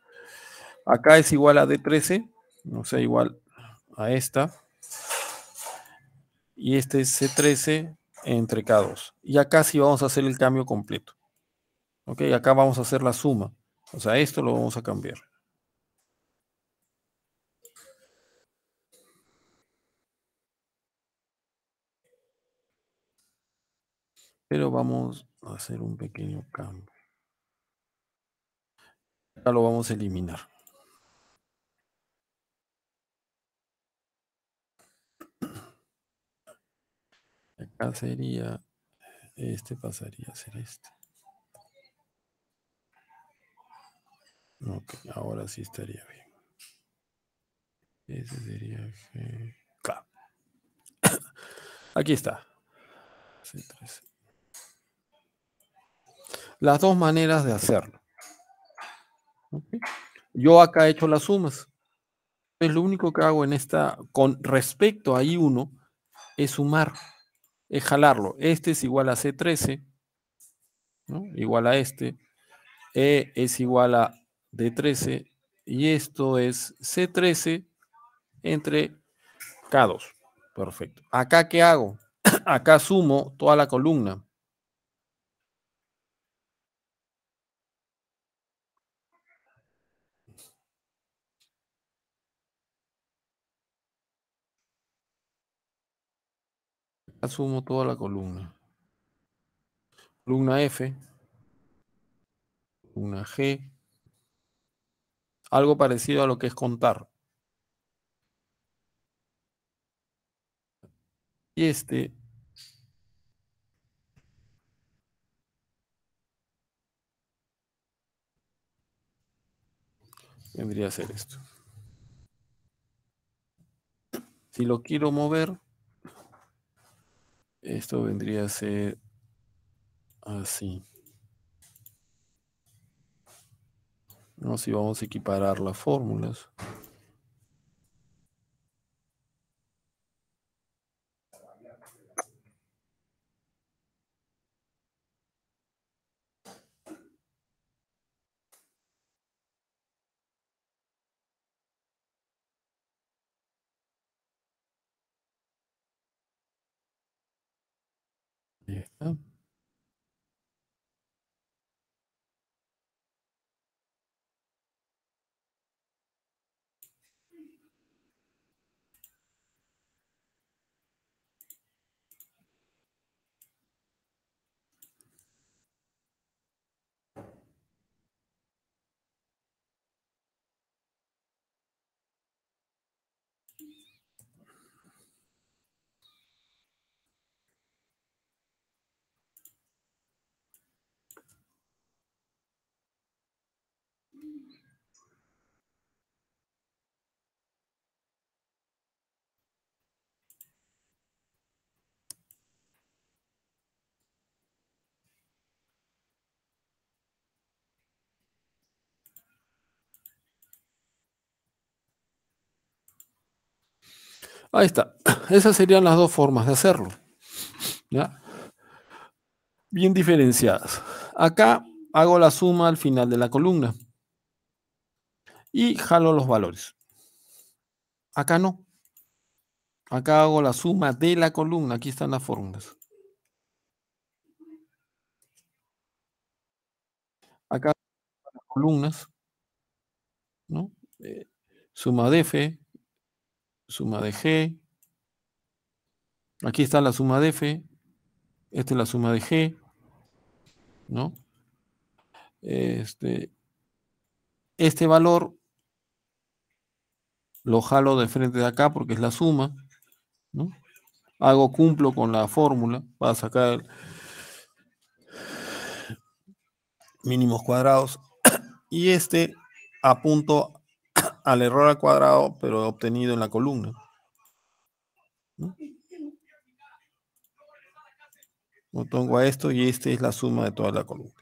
A: Acá es igual a D13, no sea igual a esta. Y este es C13 entre K2. Y acá sí vamos a hacer el cambio completo. Ok, acá vamos a hacer la suma. O sea, esto lo vamos a cambiar. Pero vamos a hacer un pequeño cambio. Acá lo vamos a eliminar. Acá sería, este pasaría a ser este. Ok, ahora sí estaría bien. Ese sería G. Aquí está las dos maneras de hacerlo. Yo acá he hecho las sumas. Es lo único que hago en esta, con respecto a I1, es sumar, es jalarlo. Este es igual a C13, igual a este. E es igual a D13 y esto es C13 entre K2. Perfecto. ¿Acá qué hago? Acá sumo toda la columna. asumo toda la columna. Columna F, columna G, algo parecido a lo que es contar. Y este vendría a ser esto. Si lo quiero mover, esto vendría a ser así. No, si vamos a equiparar las fórmulas. Yeah. Ahí está. Esas serían las dos formas de hacerlo. ¿ya? Bien diferenciadas. Acá hago la suma al final de la columna. Y jalo los valores. Acá no. Acá hago la suma de la columna. Aquí están las fórmulas. Acá las columnas. ¿no? Eh, suma de F, suma de G. Aquí está la suma de F. Esta es la suma de G. ¿No? Este, este valor lo jalo de frente de acá porque es la suma. Hago cumplo con la fórmula para sacar mínimos cuadrados. Y este apunto al error al cuadrado, pero obtenido en la columna. ¿No? tengo a esto y esta es la suma de toda la columna.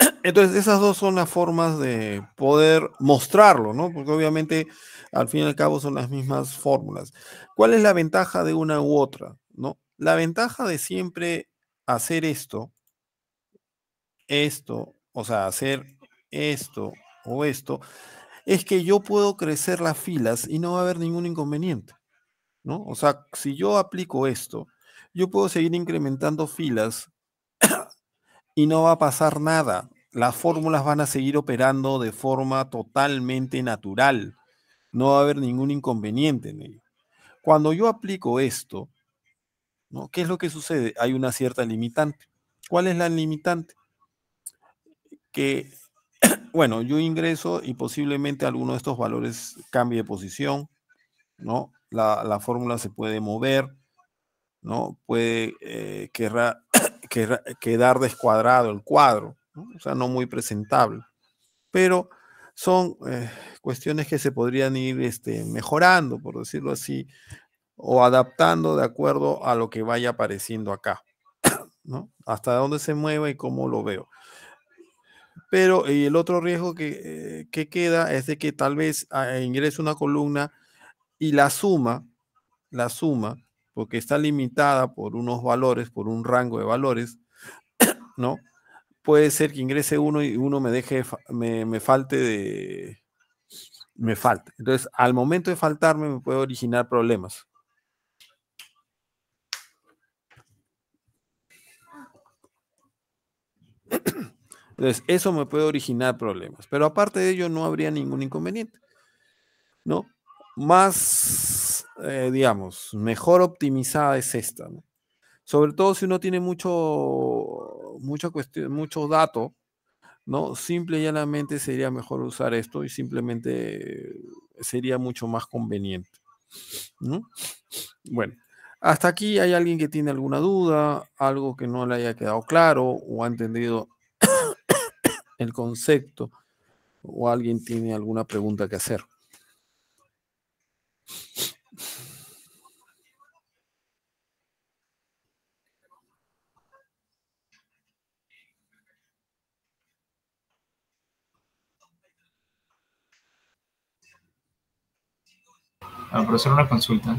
A: Entonces, esas dos son las formas de poder mostrarlo, ¿no? Porque obviamente, al fin y al cabo, son las mismas fórmulas. ¿Cuál es la ventaja de una u otra? ¿No? La ventaja de siempre hacer esto, esto, o sea, hacer esto o esto, es que yo puedo crecer las filas y no va a haber ningún inconveniente, ¿no? O sea, si yo aplico esto, yo puedo seguir incrementando filas y no va a pasar nada. Las fórmulas van a seguir operando de forma totalmente natural. No va a haber ningún inconveniente en ello. Cuando yo aplico esto, ¿no? ¿qué es lo que sucede? Hay una cierta limitante. ¿Cuál es la limitante? Que bueno, yo ingreso y posiblemente alguno de estos valores cambie de posición, ¿no? La, fórmula se puede mover, ¿no? Puede eh, quedar descuadrado el cuadro, ¿no? o sea, no muy presentable. Pero son eh, cuestiones que se podrían ir este, mejorando, por decirlo así, o adaptando de acuerdo a lo que vaya apareciendo acá,
B: ¿no?
A: Hasta dónde se mueva y cómo lo veo. Pero el otro riesgo eh, que, queda es de que tal vez ah, ingrese una columna y la suma, la suma, porque está limitada por unos valores, por un rango de valores, ¿no? Puede ser que ingrese uno y uno me deje, me, me falte de, me falte Entonces, al momento de faltarme, me puede originar problemas. Entonces, eso me puede originar problemas. Pero aparte de ello, no habría ningún inconveniente. ¿No? Más, eh, digamos, mejor optimizada es esta. Sobre todo si uno tiene mucho, cuestión, mucho dato, ¿no? Simple y llanamente sería mejor usar esto y simplemente sería mucho más conveniente. ¿no? Bueno, hasta aquí hay alguien que tiene alguna duda, algo que no le haya quedado claro o ha entendido el concepto o alguien tiene alguna pregunta que hacer. Ah, una consulta.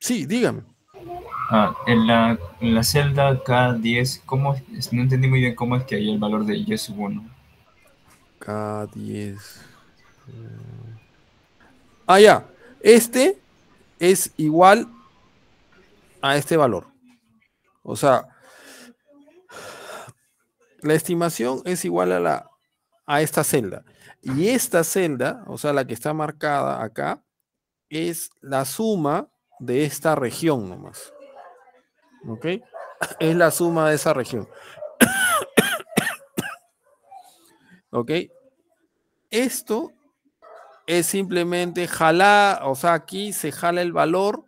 A: Sí, dígame. Ah, en, la, celda K10, ¿cómo, no entendí muy bien cómo es que hay el valor de Y 1. K10. Ah, ya. Este es igual a este valor. O sea, la estimación es igual a, la, a esta celda. Y esta celda, o sea, la que está marcada acá, es la suma de esta región nomás. ¿Ok? Es la suma de esa región. ¿Ok? Esto es simplemente jalar, o sea, aquí se jala el valor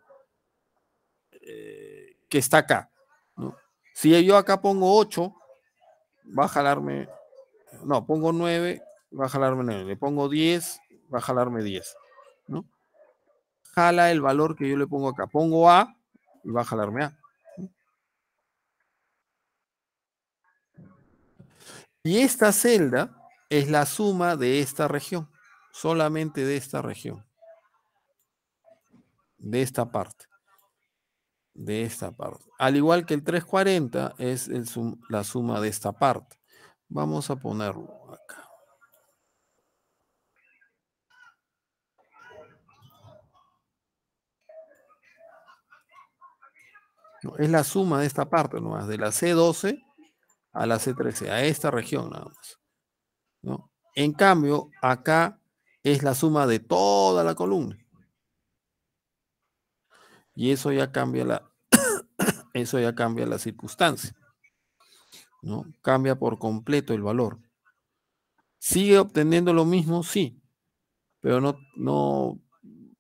A: eh, que está acá. Si yo acá pongo 8, va a jalarme, no, pongo 9, va a jalarme 9, le pongo 10, va a jalarme 10. ¿no? Jala el valor que yo le pongo acá. Pongo A y va a jalarme A. Y esta celda es la suma de esta región, solamente de esta región, de esta parte, de esta parte. Al igual que el 340 es la suma de esta parte. Vamos a ponerlo acá. es la suma de esta parte nomás, de la C12 a la C13, a esta región nada más. ¿no? En cambio, acá es la suma de toda la columna. Y eso ya cambia la, eso ya cambia la circunstancia. ¿no? Cambia por completo el valor. ¿Sigue obteniendo lo mismo? Sí. Pero no, no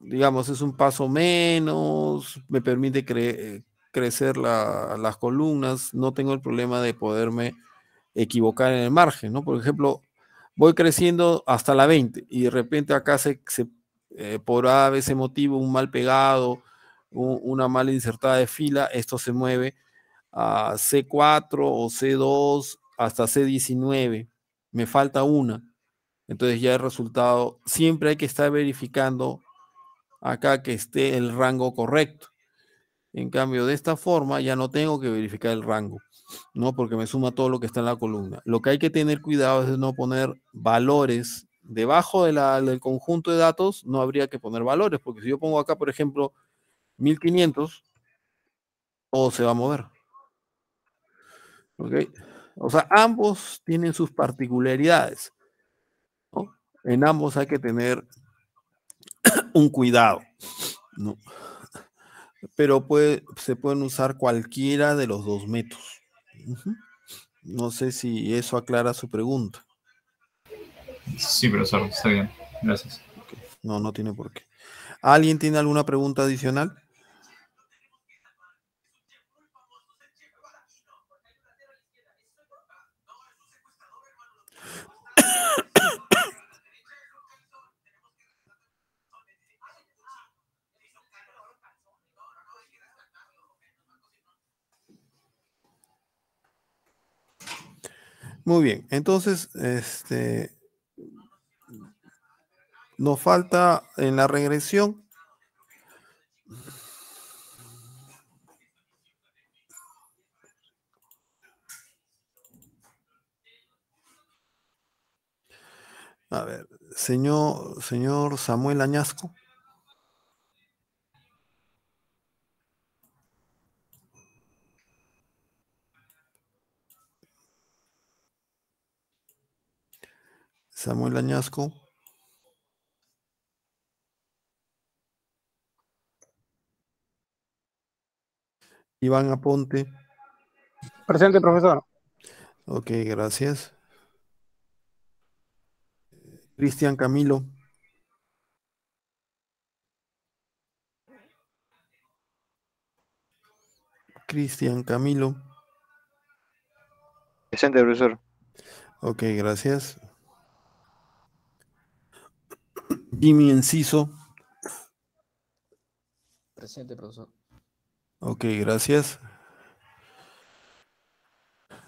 A: digamos, es un paso menos, me permite creer crecer las columnas, no tengo el problema de poderme equivocar en el margen, ¿no? Por ejemplo, voy creciendo hasta la 20 y de repente acá se, eh, por A motivo, un mal pegado, una mala insertada de fila, esto se mueve a C4 o C2 hasta C19, me falta una. Entonces ya el resultado, siempre hay que estar verificando acá que esté el rango correcto. En cambio, de esta forma ya no tengo que verificar el rango, ¿no? Porque me suma todo lo que está en la columna. Lo que hay que tener cuidado es no poner valores debajo del conjunto de datos, no habría que poner valores, porque si yo pongo acá, por ejemplo, 1500, todo se va a mover. ¿Ok? O sea, ambos tienen sus particularidades. ¿no? En ambos hay que tener un cuidado. ¿no? pero puede, se pueden usar cualquiera de los dos métodos. No sé si eso aclara su pregunta.
B: Sí, profesor, está bien. Gracias.
A: No, no tiene por qué. ¿Alguien tiene alguna pregunta adicional? Muy bien, entonces, este, nos falta en la regresión. A ver, señor, señor Samuel Añasco. Samuel Añasco. Iván Aponte. Presente, profesor. Ok, gracias. Cristian Camilo. Cristian Camilo. Presente, profesor. Ok, gracias. Jimmy Enciso. Presente, profesor. Ok, gracias.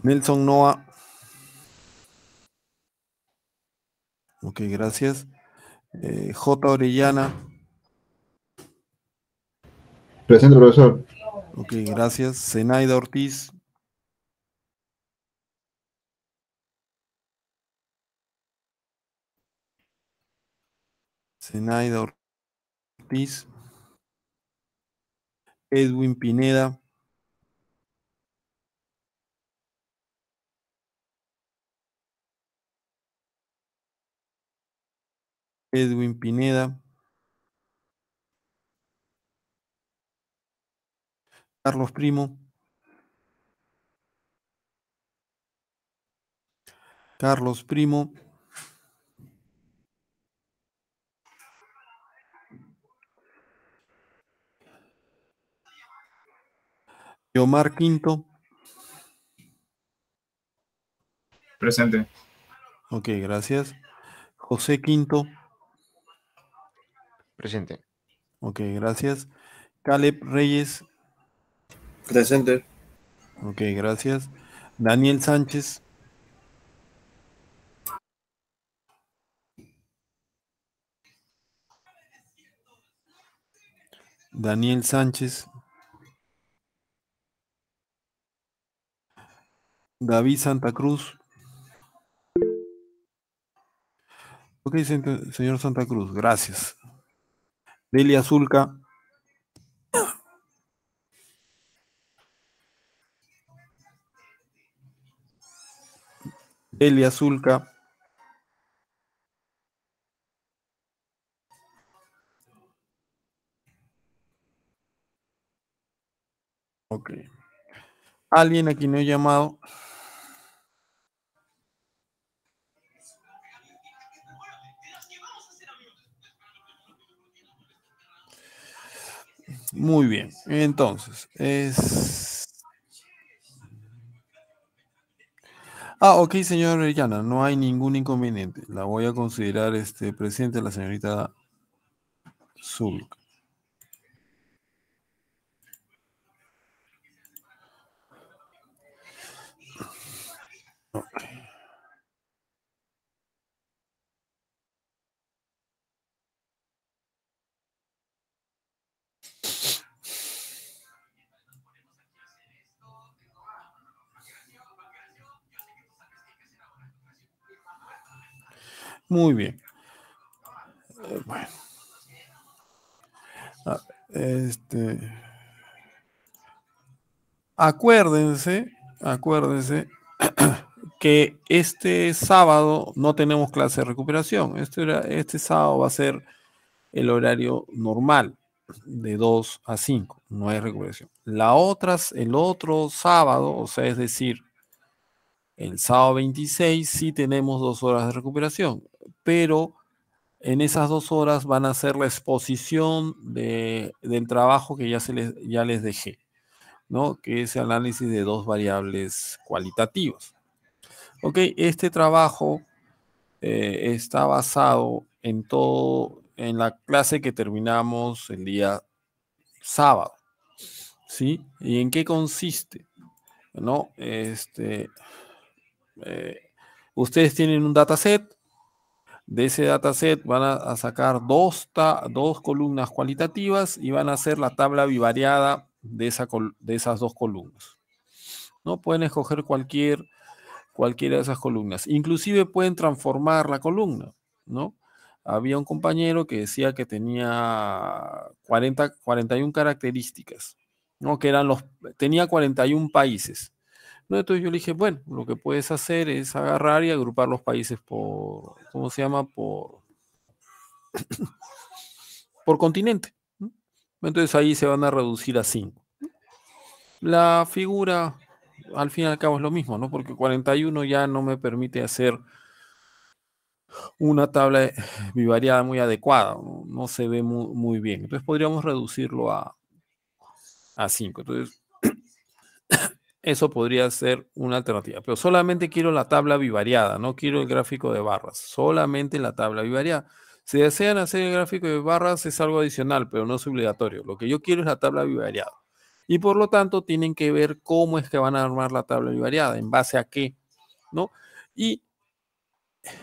A: Nelson Noa. Ok, gracias. Eh, J. Orellana. Presente, profesor. Ok, gracias. Zenaida Ortiz. Zenaida Ortiz, Edwin Pineda. Edwin Pineda. Carlos Primo. Carlos Primo. Omar Quinto. Presente. Ok, gracias. José Quinto. Presente. Ok, gracias. Caleb Reyes. Presente. Ok, gracias. Daniel Sánchez. Daniel Sánchez. David Santa Cruz. Ok, señor Santa Cruz, gracias. Delia Zulca. Delia Zulca. Ok. Alguien a quien no he llamado. Muy bien. Entonces, es. Ah, ok, señor Yana, no hay ningún inconveniente. La voy a considerar este presidente, la señorita Zulk. Muy bien. Eh, bueno. Ah, este. Acuérdense, acuérdense que este sábado no tenemos clase de recuperación. Este, este sábado va a ser el horario normal de 2 a 5, no hay recuperación. La otra, el otro sábado, o sea, es decir, el sábado 26 sí tenemos dos horas de recuperación pero en esas dos horas van a hacer la exposición del trabajo que ya, se les, ya les dejé, ¿no? que es el análisis de dos variables cualitativas. Ok, este trabajo eh, está basado en todo, en la clase que terminamos el día sábado. ¿Sí? ¿Y en qué consiste? ¿No? Este, eh, ustedes tienen un dataset, de ese dataset van a, sacar dos, dos, columnas cualitativas y van a hacer la tabla bivariada de, esa, de esas dos columnas. ¿no? Pueden escoger cualquier, cualquiera de esas columnas. Inclusive pueden transformar la columna. ¿no? Había un compañero que decía que tenía 40, 41 características, ¿no? que eran los, tenía 41 países. Entonces yo le dije, bueno, lo que puedes hacer es agarrar y agrupar los países por, ¿cómo se llama? Por, por continente. Entonces ahí se van a reducir a 5. La figura, al fin y al cabo, es lo mismo, ¿no? Porque 41 ya no me permite hacer una tabla eh, bivariada muy adecuada, no, se ve muy, bien. Entonces podríamos reducirlo a, a 5. Entonces, eso podría ser una alternativa. Pero solamente quiero la tabla bivariada, no quiero el gráfico de barras, solamente la tabla bivariada. Si desean hacer el gráfico de barras es algo adicional, pero no es obligatorio. Lo que yo quiero es la tabla bivariada. Y por lo tanto tienen que ver cómo es que van a armar la tabla bivariada, en base a qué, ¿no? Y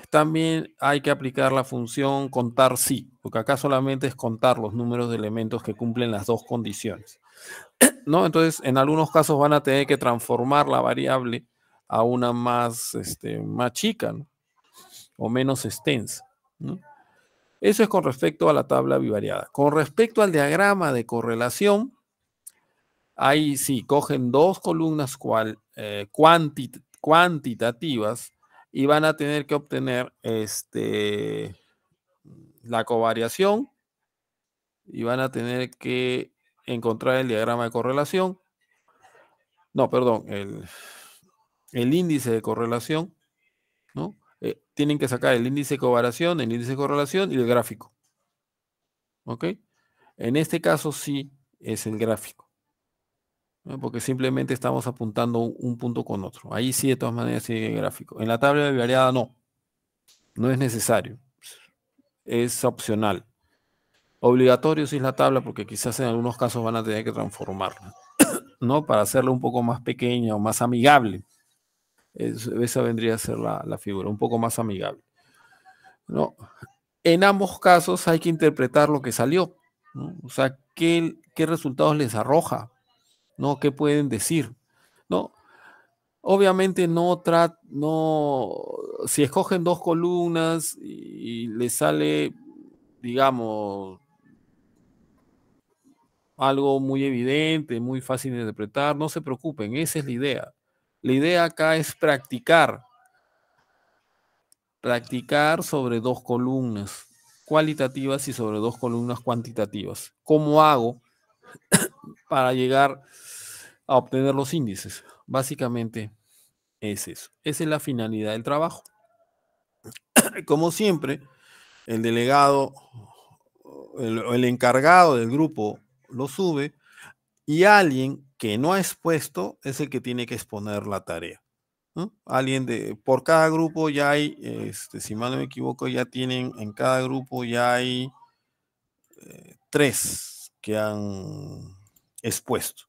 A: también hay que aplicar la función contar sí, porque acá solamente es contar los números de elementos que cumplen las dos condiciones. ¿no? Entonces, en algunos casos van a tener que transformar la variable a una más, este, más chica o menos extensa. Eso es con respecto a la tabla bivariada. Con respecto al diagrama de correlación, ahí sí, cogen dos columnas cual, eh, cuantitativas y van a tener que obtener este, la covariación y van a tener que encontrar el diagrama de correlación. No, perdón, el, índice de correlación, ¿no? Eh, tienen que sacar el índice de covaración el índice de correlación y el gráfico. ¿Ok? En este caso sí es el gráfico. Porque simplemente estamos apuntando un, un, punto con otro. Ahí sí, de todas maneras, sigue el gráfico. En la tabla de variada no. No es necesario. Es opcional si es la tabla porque quizás en algunos casos van a tener que transformarla, ¿no? Para hacerla un poco más pequeña o más amigable. esa vendría a ser la, figura, un poco más amigable. ¿no? En ambos casos hay que interpretar lo que salió, ¿no? o sea, qué, qué resultados les arroja, ¿no? ¿Qué pueden decir? ¿No? Obviamente no, trata no, si escogen dos columnas y, y les sale, digamos, algo muy evidente, muy fácil de interpretar. No se preocupen, esa es la idea. La idea acá es practicar. Practicar sobre dos columnas cualitativas y sobre dos columnas cuantitativas. ¿Cómo hago para llegar a obtener los índices? Básicamente es eso. Esa es la finalidad del trabajo. Como siempre, el delegado, el, el encargado del grupo lo sube y alguien que no ha expuesto es el que tiene que exponer la tarea. Alguien de, por cada grupo ya hay, este, si mal no me equivoco, ya tienen, en cada grupo ya hay eh, tres que han expuesto.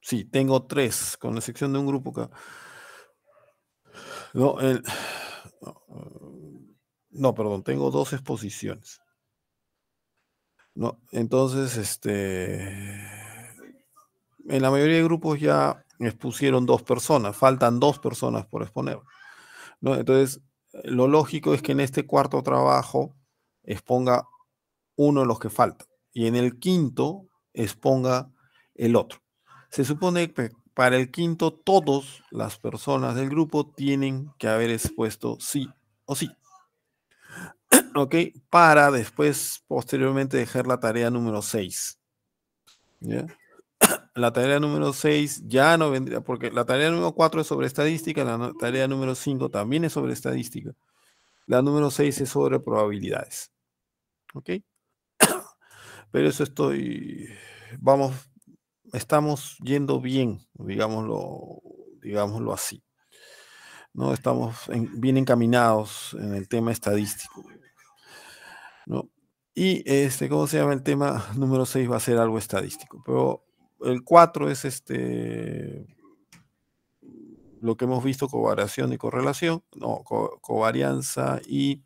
A: Sí, tengo tres, con la excepción de un grupo que... No, no, no, perdón, tengo dos exposiciones. No, entonces, este, en la mayoría de grupos ya expusieron dos personas, faltan dos personas por exponer. Entonces, lo lógico es que en este cuarto trabajo exponga uno de los que falta y en el quinto exponga el otro. Se supone que para el quinto todas las personas del grupo tienen que haber expuesto sí o sí. ¿ok? Para después, posteriormente, dejar la tarea número 6. La tarea número 6 ya no vendría, porque la tarea número 4 es sobre estadística, la tarea número 5 también es sobre estadística, la número 6 es sobre probabilidades. ¿Ok? Pero eso estoy, vamos, estamos yendo bien, digámoslo, digámoslo así. ¿no? Estamos bien encaminados en el tema estadístico. ¿no? Y este, ¿cómo se llama? El tema número 6 va a ser algo estadístico, pero el 4 es este lo que hemos visto, covariación y correlación, no, co covarianza y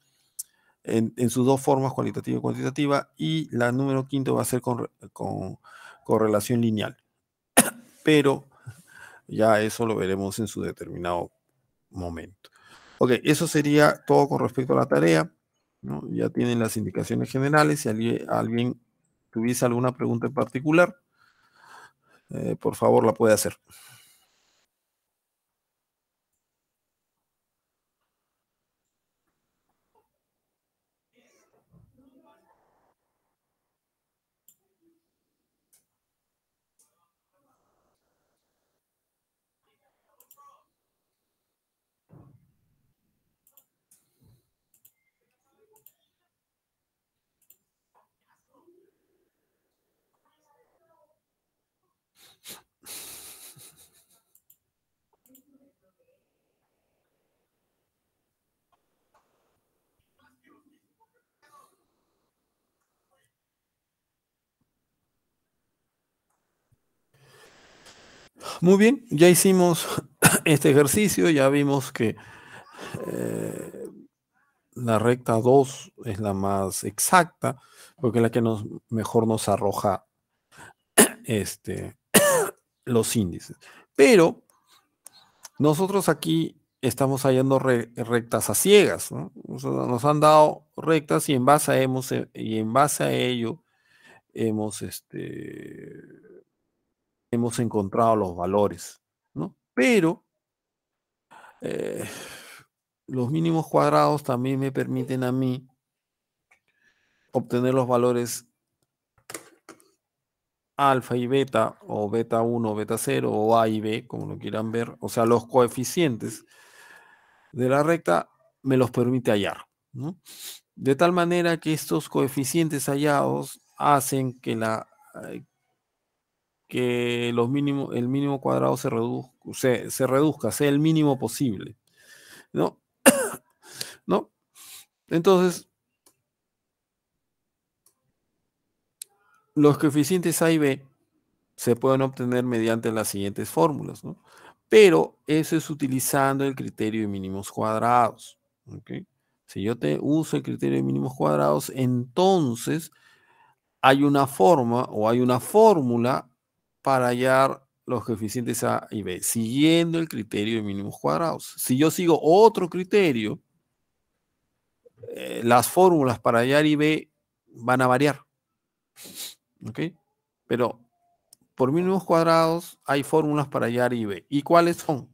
A: en, sus dos formas, cualitativa y cuantitativa, y la número quinto va a ser con correlación lineal. Pero ya eso lo veremos en su determinado momento. Ok, eso sería todo con respecto a la tarea. Ya tienen las indicaciones generales. Si alguien, tuviese alguna pregunta en particular, eh, por favor la puede hacer. Muy bien, ya hicimos este ejercicio, ya vimos que eh, la recta 2 es la más exacta, porque es la que nos, mejor nos arroja este, los índices. Pero nosotros aquí estamos hallando rectas a ciegas. ¿no? Nos han dado rectas y en base a, hemos, y en base a ello hemos este, hemos encontrado los valores, ¿no? Pero eh, los mínimos cuadrados también me permiten a mí obtener los valores alfa y beta, o beta 1, beta 0, o A y B, como lo quieran ver, o sea, los coeficientes de la recta me los permite hallar. ¿no? De tal manera que estos coeficientes hallados hacen que la, eh, que los el mínimo cuadrado se, reduzca, reduzca, sea el mínimo posible. ¿No? ¿No? Entonces, los coeficientes A y B se pueden obtener mediante las siguientes fórmulas, ¿no? Pero eso es utilizando el criterio de mínimos cuadrados. ¿okay? Si yo te uso el criterio de mínimos cuadrados, entonces hay una forma o hay una fórmula para hallar los coeficientes A y B, siguiendo el criterio de mínimos cuadrados. Si yo sigo otro criterio, eh, las fórmulas para hallar y B van a variar. ¿Ok? Pero por mínimos cuadrados hay fórmulas para hallar y B. ¿Y cuáles son?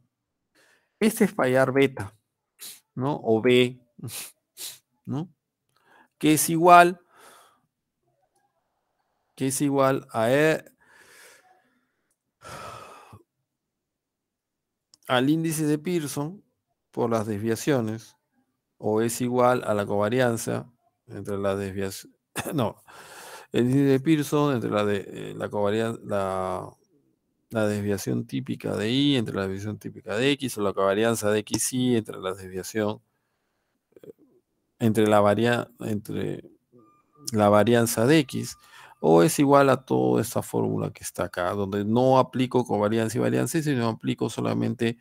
A: Este es para hallar beta, ¿no? O B, ¿no? Que es igual, que es igual a E al índice de Pearson por las desviaciones, o es igual a la covarianza entre las desviación no, el índice de Pearson entre la, de, eh, la, covarianza, la, desviación típica de Y entre la desviación típica de X, o la covarianza de x y entre la desviación, eh, entre la, entre la varianza de X, o es igual a toda esta fórmula que está acá, donde no aplico covarianza y varianza, sino aplico solamente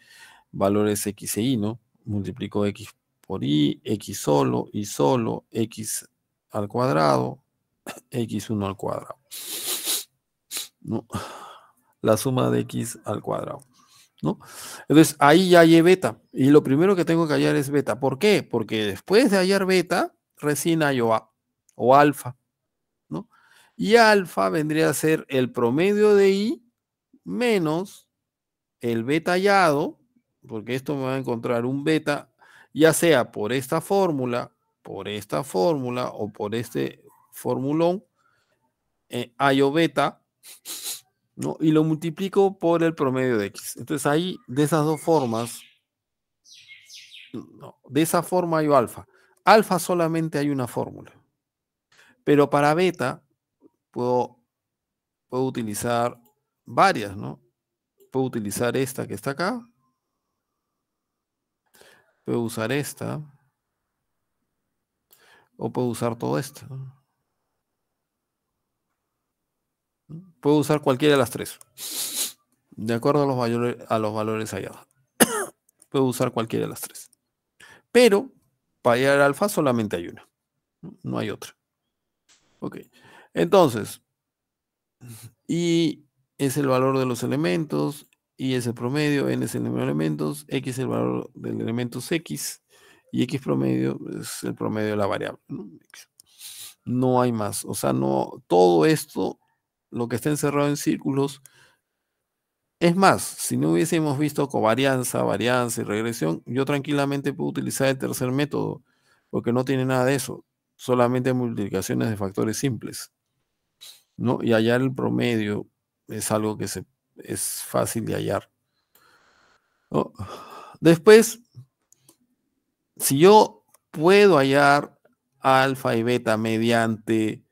A: valores x e y, ¿no? Multiplico x por y, x solo, y solo, x al cuadrado, x1 al cuadrado. ¿No? La suma de x al cuadrado. ¿No? Entonces ahí ya hay beta. Y lo primero que tengo que hallar es beta. ¿Por qué? Porque después de hallar beta, recién hallo A o alfa. Y alfa vendría a ser el promedio de I menos el beta hallado, porque esto me va a encontrar un beta, ya sea por esta fórmula, por esta fórmula o por este formulón, eh, beta, ¿no? y lo multiplico por el promedio de X. Entonces ahí, de esas dos formas, de esa forma hay alfa. Alfa solamente hay una fórmula. Pero para beta Puedo, puedo utilizar varias, ¿no? Puedo utilizar esta que está acá. Puedo usar esta. O puedo usar todo esto. Puedo usar cualquiera de las tres. De acuerdo a los valores, a los valores hallados. puedo usar cualquiera de las tres. Pero para llegar alfa solamente hay una. No hay otra. Ok. Entonces, y es el valor de los elementos, y es el promedio, n es el número de elementos, x es el valor del elementos x, y x promedio es el promedio de la variable. ¿no? no hay más. O sea, no, todo esto, lo que está encerrado en círculos, es más, si no hubiésemos visto covarianza, varianza y regresión, yo tranquilamente puedo utilizar el tercer método, porque no tiene nada de eso, solamente multiplicaciones de factores simples. ¿no? Y hallar el promedio es algo que es fácil de hallar. Después, si yo puedo hallar alfa y beta mediante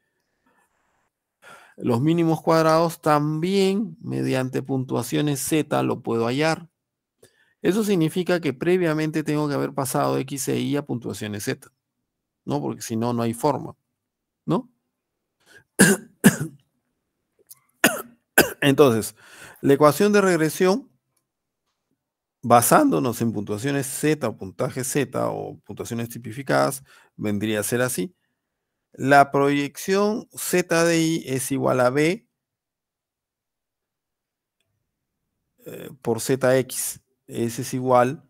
A: los mínimos cuadrados, también mediante puntuaciones z lo puedo hallar. Eso significa que previamente tengo que haber pasado x e y a puntuaciones z, ¿no? Porque si no, no hay forma, ¿no? Entonces, la ecuación de regresión, basándonos en puntuaciones Z, o puntaje Z o puntuaciones tipificadas, vendría a ser así. La proyección Z de I es igual a B eh, por ZX. Ese es igual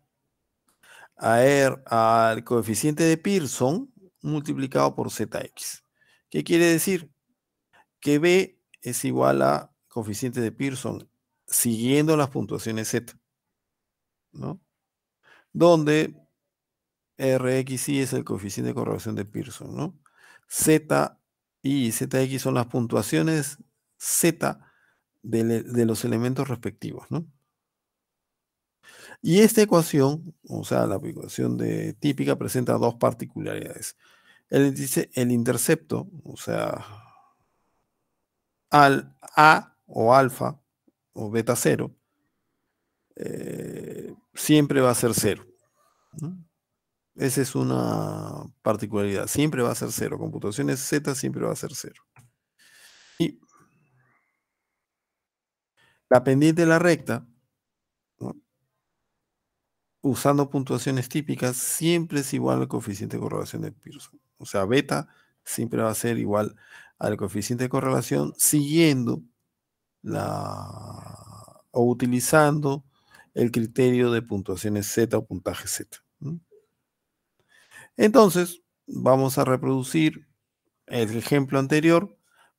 A: a R, al coeficiente de Pearson multiplicado por ZX. ¿Qué quiere decir? que B es igual a coeficiente de Pearson, siguiendo las puntuaciones Z, ¿no? Donde RXI es el coeficiente de correlación de Pearson, ¿no? Z y ZX son las puntuaciones Z de, los elementos respectivos, ¿no? Y esta ecuación, o sea, la ecuación de típica presenta dos particularidades. dice el intercepto, o sea, al A o alfa o beta cero, eh, siempre va a ser cero. Esa es una particularidad. Siempre va a ser cero. Computaciones Z siempre va a ser cero. Y la pendiente de la recta, usando puntuaciones típicas, siempre es igual al coeficiente de correlación de Pearson. O sea, beta siempre va a ser igual al coeficiente de correlación siguiendo la, o utilizando el criterio de puntuaciones Z o puntaje Z. Entonces, vamos a reproducir el ejemplo anterior,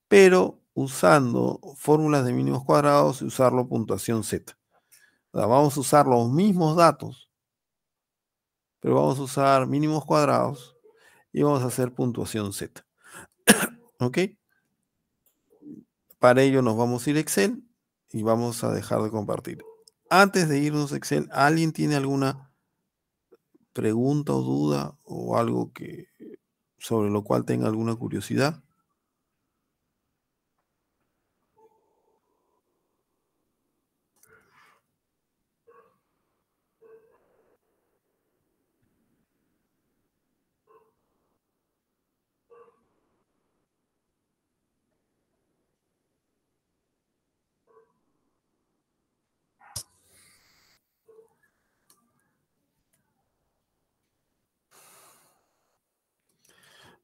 A: pero usando fórmulas de mínimos cuadrados y usarlo puntuación Z. vamos a usar los mismos datos, pero vamos a usar mínimos cuadrados y vamos a hacer puntuación Z. ¿Ok? Para ello nos vamos a ir a Excel y vamos a dejar de compartir. Antes de irnos a Excel, ¿alguien tiene alguna pregunta o duda o algo que sobre lo cual tenga alguna curiosidad?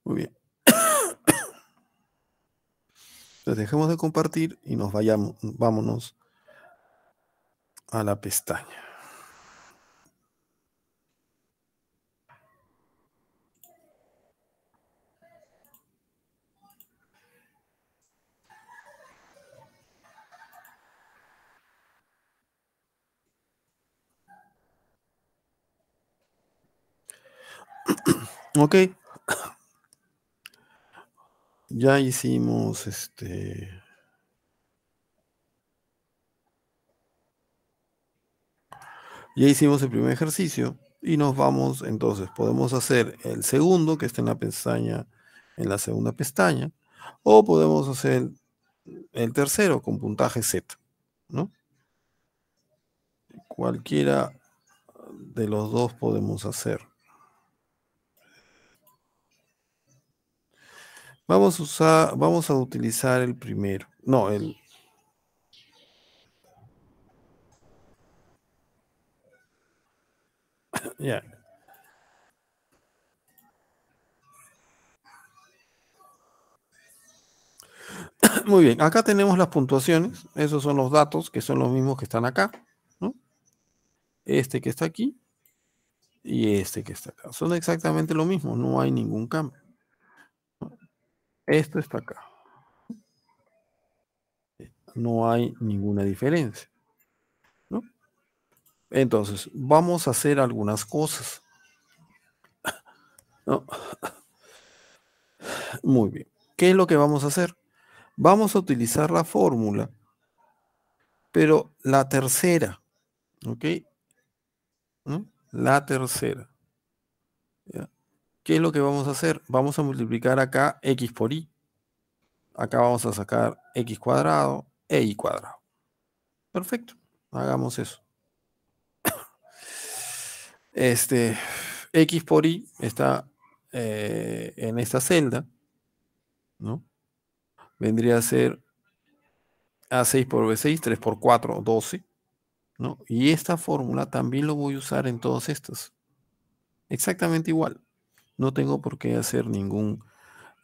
A: Muy bien. Entonces dejemos de compartir y nos vayamos, vámonos a la pestaña. ok. Ya hicimos este. Ya hicimos el primer ejercicio y nos vamos entonces. Podemos hacer el segundo que está en la pestaña, en la segunda pestaña, o podemos hacer el tercero con puntaje Z, ¿no? Cualquiera de los dos podemos hacer. Vamos a usar, vamos a utilizar el primero. No, el. Muy bien, acá tenemos las puntuaciones, esos son los datos que son los mismos que están acá, Este que está aquí y este que está acá. Son exactamente lo mismo, no hay ningún cambio. Esto está acá. No hay ninguna diferencia. ¿no? Entonces, vamos a hacer algunas cosas. Muy bien. ¿Qué es lo que vamos a hacer? Vamos a utilizar la fórmula, pero la tercera. ¿Ok? La tercera. ¿ya? ¿Qué es lo que vamos a hacer? Vamos a multiplicar acá x por y. Acá vamos a sacar x cuadrado e y cuadrado. Perfecto. Hagamos eso. Este, x por y está eh, en esta celda, ¿no? Vendría a ser a6 por b6, 3 por 4, 12, ¿no? Y esta fórmula también lo voy a usar en todas estas. Exactamente igual no tengo por qué hacer ningún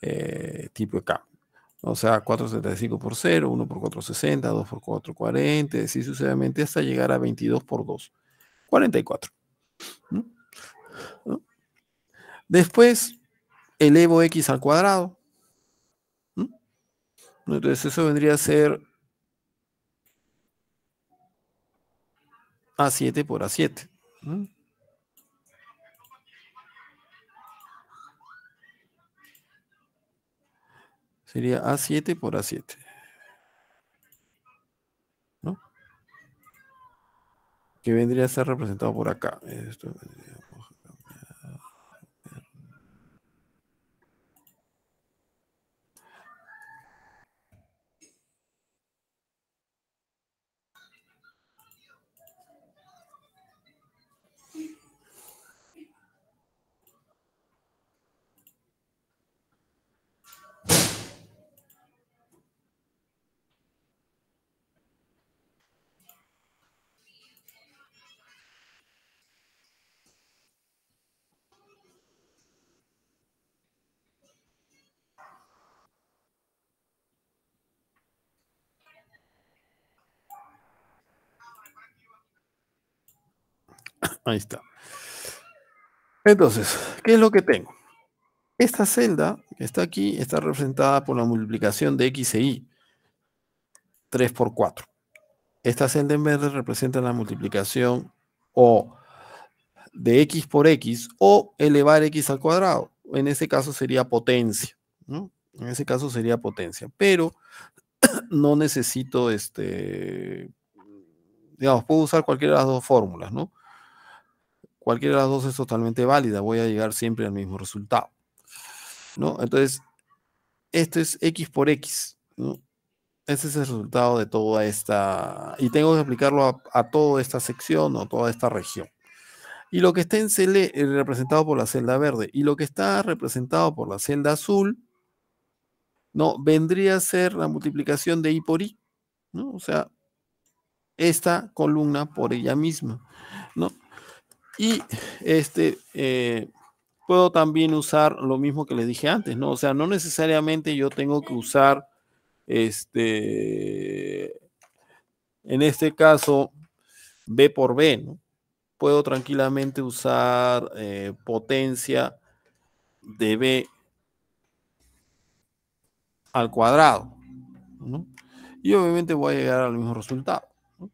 A: eh, tipo de cambio. O sea, 475 por 0, 1 por 460, 2 por 440, así sucesivamente hasta llegar a 22 por 2, 44. Después, elevo x al cuadrado. Entonces eso vendría a ser A7 por A7. Sería A7 por A7. ¿No? Que vendría a ser representado por acá. Esto vendría Ahí está. Entonces, ¿qué es lo que tengo? Esta celda que está aquí está representada por la multiplicación de x e y. 3 por 4. Esta celda en verde representa la multiplicación o de x por x o elevar x al cuadrado. En ese caso sería potencia. ¿no? En ese caso sería potencia. Pero no necesito este. Digamos, puedo usar cualquiera de las dos fórmulas, ¿no? Cualquiera de las dos es totalmente válida, voy a llegar siempre al mismo resultado. ¿no? Entonces, esto es X por X. ¿no? Ese es el resultado de toda esta... Y tengo que aplicarlo a, toda esta sección o toda esta región. Y lo que está en celé, eh, representado por la celda verde y lo que está representado por la celda azul, no, vendría a ser la multiplicación de Y por I, O sea, esta columna por ella misma, ¿no? Y este, eh, puedo también usar lo mismo que les dije antes, ¿no? O sea, no necesariamente yo tengo que usar, este, en este caso, B por B, ¿no? Puedo tranquilamente usar eh, potencia de B al cuadrado, Y obviamente voy a llegar al mismo resultado. ¿no?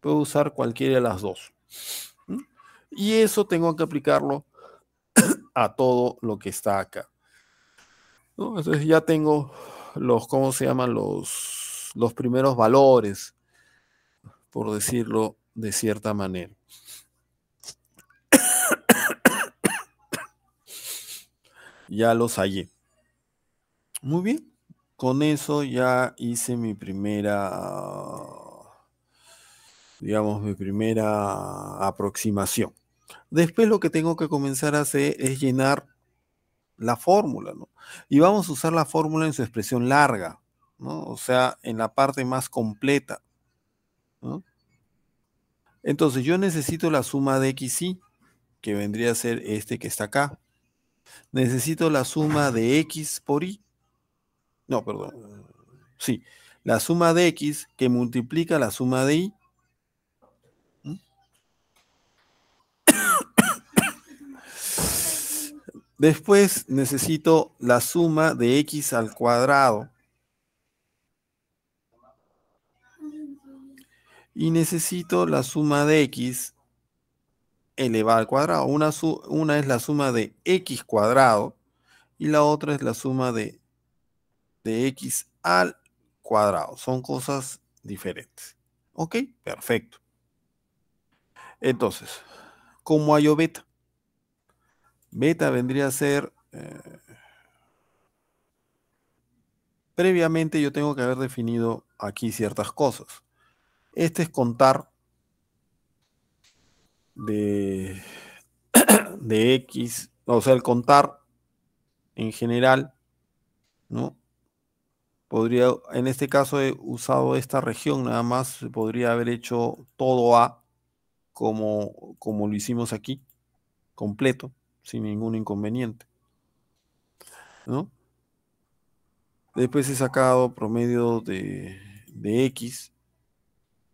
A: Puedo usar cualquiera de las dos. Y eso tengo que aplicarlo a todo lo que está acá. Entonces ya tengo los, ¿cómo se llaman? Los, los primeros valores, por decirlo de cierta manera. ya los hallé. Muy bien. Con eso ya hice mi primera, digamos, mi primera aproximación. Después lo que tengo que comenzar a hacer es llenar la fórmula, ¿no? Y vamos a usar la fórmula en su expresión larga, ¿no? O sea, en la parte más completa, Entonces yo necesito la suma de x y, que vendría a ser este que está acá. Necesito la suma de x por y. No, perdón. Sí, la suma de x que multiplica la suma de y Después necesito la suma de x al cuadrado. Y necesito la suma de x elevada al cuadrado. Una, es la suma de x cuadrado y la otra es la suma de, de x al cuadrado. Son cosas diferentes. ¿Ok? Perfecto. Entonces, ¿cómo hay beta? Beta vendría a ser... Eh, previamente yo tengo que haber definido aquí ciertas cosas. Este es contar de, de X, o sea, el contar en general, ¿no? Podría, en este caso he usado esta región nada más, podría haber hecho todo A como, como lo hicimos aquí, completo sin ningún inconveniente. ¿No? Después he sacado promedio de, X.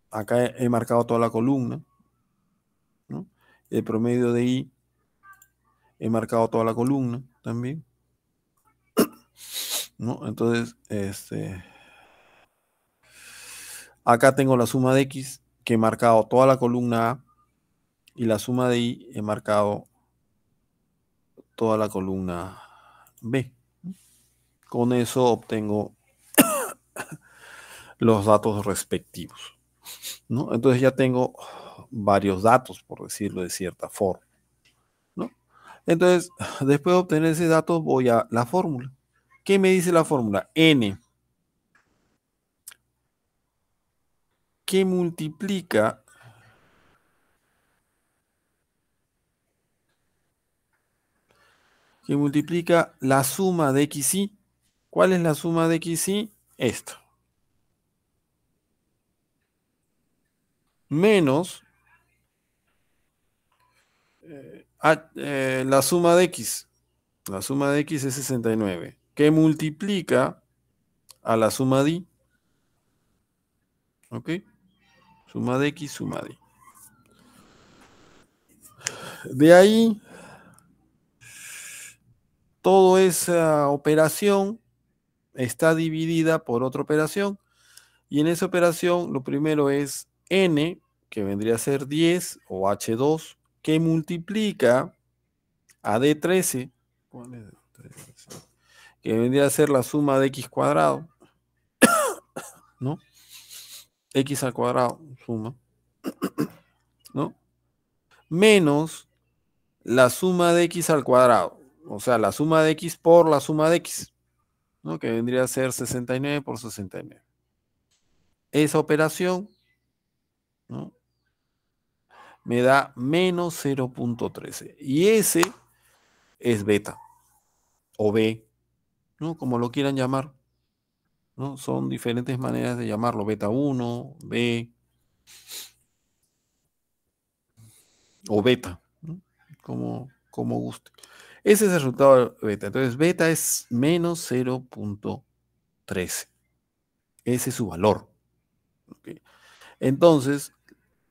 A: Acá he, marcado toda la columna. El promedio de Y. He marcado toda la columna también. ¿No? Entonces, este, acá tengo la suma de X que he marcado toda la columna A y la suma de Y he marcado toda la columna B. Con eso obtengo los datos respectivos. ¿no? Entonces ya tengo varios datos, por decirlo de cierta forma. ¿no? Entonces, después de obtener ese dato, voy a la fórmula. ¿Qué me dice la fórmula? N. Que multiplica que multiplica la suma de x ¿Cuál es la suma de x y? Esto. Menos eh, a, eh, la suma de x. La suma de x es 69. Que multiplica a la suma de y. ¿Ok? Suma de x, suma de y. De ahí toda esa operación está dividida por otra operación. Y en esa operación lo primero es n, que vendría a ser 10 o h2, que multiplica a d13, que vendría a ser la suma de x cuadrado, ¿no? x al cuadrado, suma, ¿no? Menos la suma de x al cuadrado, o sea, la suma de x por la suma de x, ¿no? que vendría a ser 69 por 69. Esa operación ¿no? me da menos 0.13. Y ese es beta, o B, ¿no? como lo quieran llamar. ¿no? Son diferentes maneras de llamarlo, beta 1, B, o beta, como, como guste. Ese es el resultado de beta. Entonces, beta es menos 0.13. Ese es su valor. Entonces,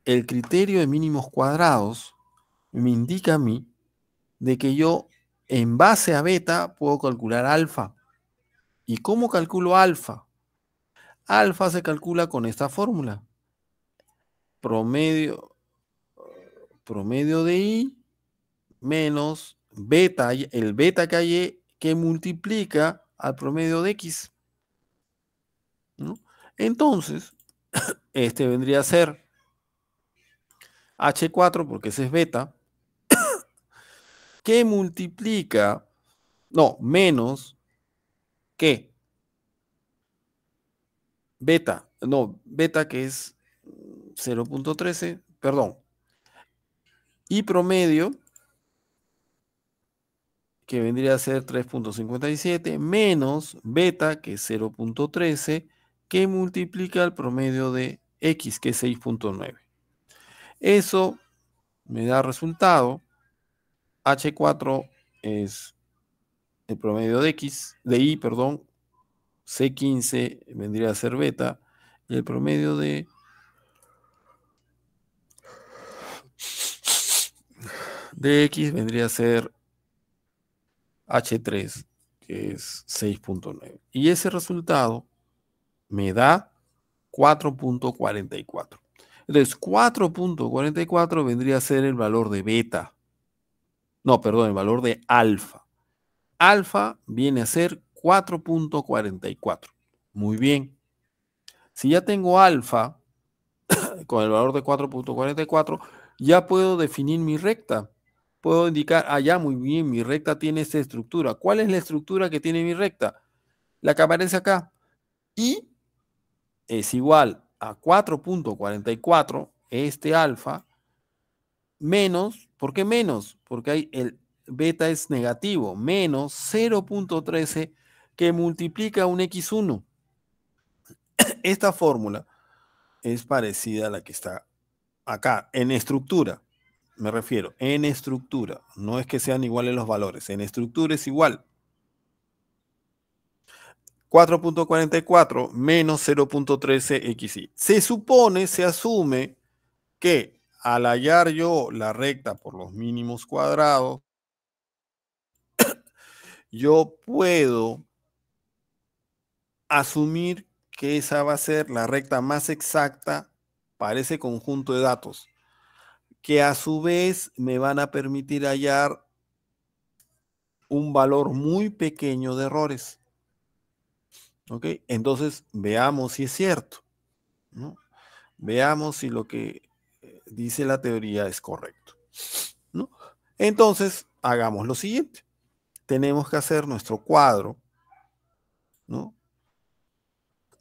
A: el criterio de mínimos cuadrados me indica a mí de que yo, en base a beta, puedo calcular alfa. ¿Y cómo calculo alfa? Alfa se calcula con esta fórmula. Promedio, promedio de I menos beta, el beta que hay que multiplica al promedio de X. Entonces, este vendría a ser H4, porque ese es beta, que multiplica, no, menos que beta, no, beta que es 0.13, perdón, y promedio que vendría a ser 3.57, menos beta, que es 0.13, que multiplica el promedio de x, que es 6.9. Eso me da resultado. H4 es el promedio de x, de y, perdón. C15 vendría a ser beta. Y el promedio de... De x vendría a ser H3, que es 6.9. Y ese resultado me da 4.44. Entonces, 4.44 vendría a ser el valor de beta. No, perdón, el valor de alfa. Alfa viene a ser 4.44. Muy bien. Si ya tengo alfa con el valor de 4.44, ya puedo definir mi recta puedo indicar, allá, ah, muy bien, mi recta tiene esta estructura. ¿Cuál es la estructura que tiene mi recta? La que aparece acá. Y es igual a 4.44, este alfa, menos, ¿por qué menos? Porque el beta es negativo, menos 0.13 que multiplica un x1. Esta fórmula es parecida a la que está acá en estructura me refiero, en estructura. No es que sean iguales los valores, en estructura es igual. 4.44 menos 0.13xy. Se supone, se asume que al hallar yo la recta por los mínimos cuadrados, yo puedo asumir que esa va a ser la recta más exacta para ese conjunto de datos que a su vez me van a permitir hallar un valor muy pequeño de errores. ¿Ok? Entonces, veamos si es cierto. Veamos si lo que eh, dice la teoría es correcto. Entonces, hagamos lo siguiente. Tenemos que hacer nuestro cuadro, ¿no?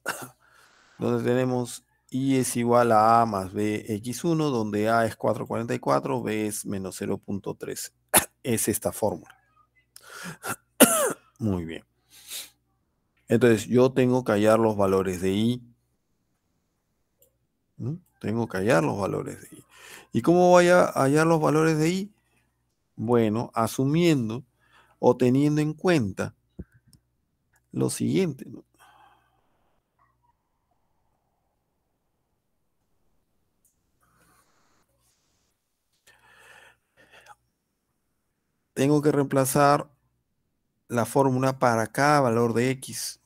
A: Donde tenemos y es igual a A más BX1, donde A es 444, B es menos 0.3. Es esta fórmula. Muy bien. Entonces, yo tengo que hallar los valores de I. ¿Mm? Tengo que hallar los valores de I. ¿Y cómo voy a hallar los valores de I? Bueno, asumiendo o teniendo en cuenta lo siguiente. ¿no? tengo que reemplazar la fórmula para cada valor de x.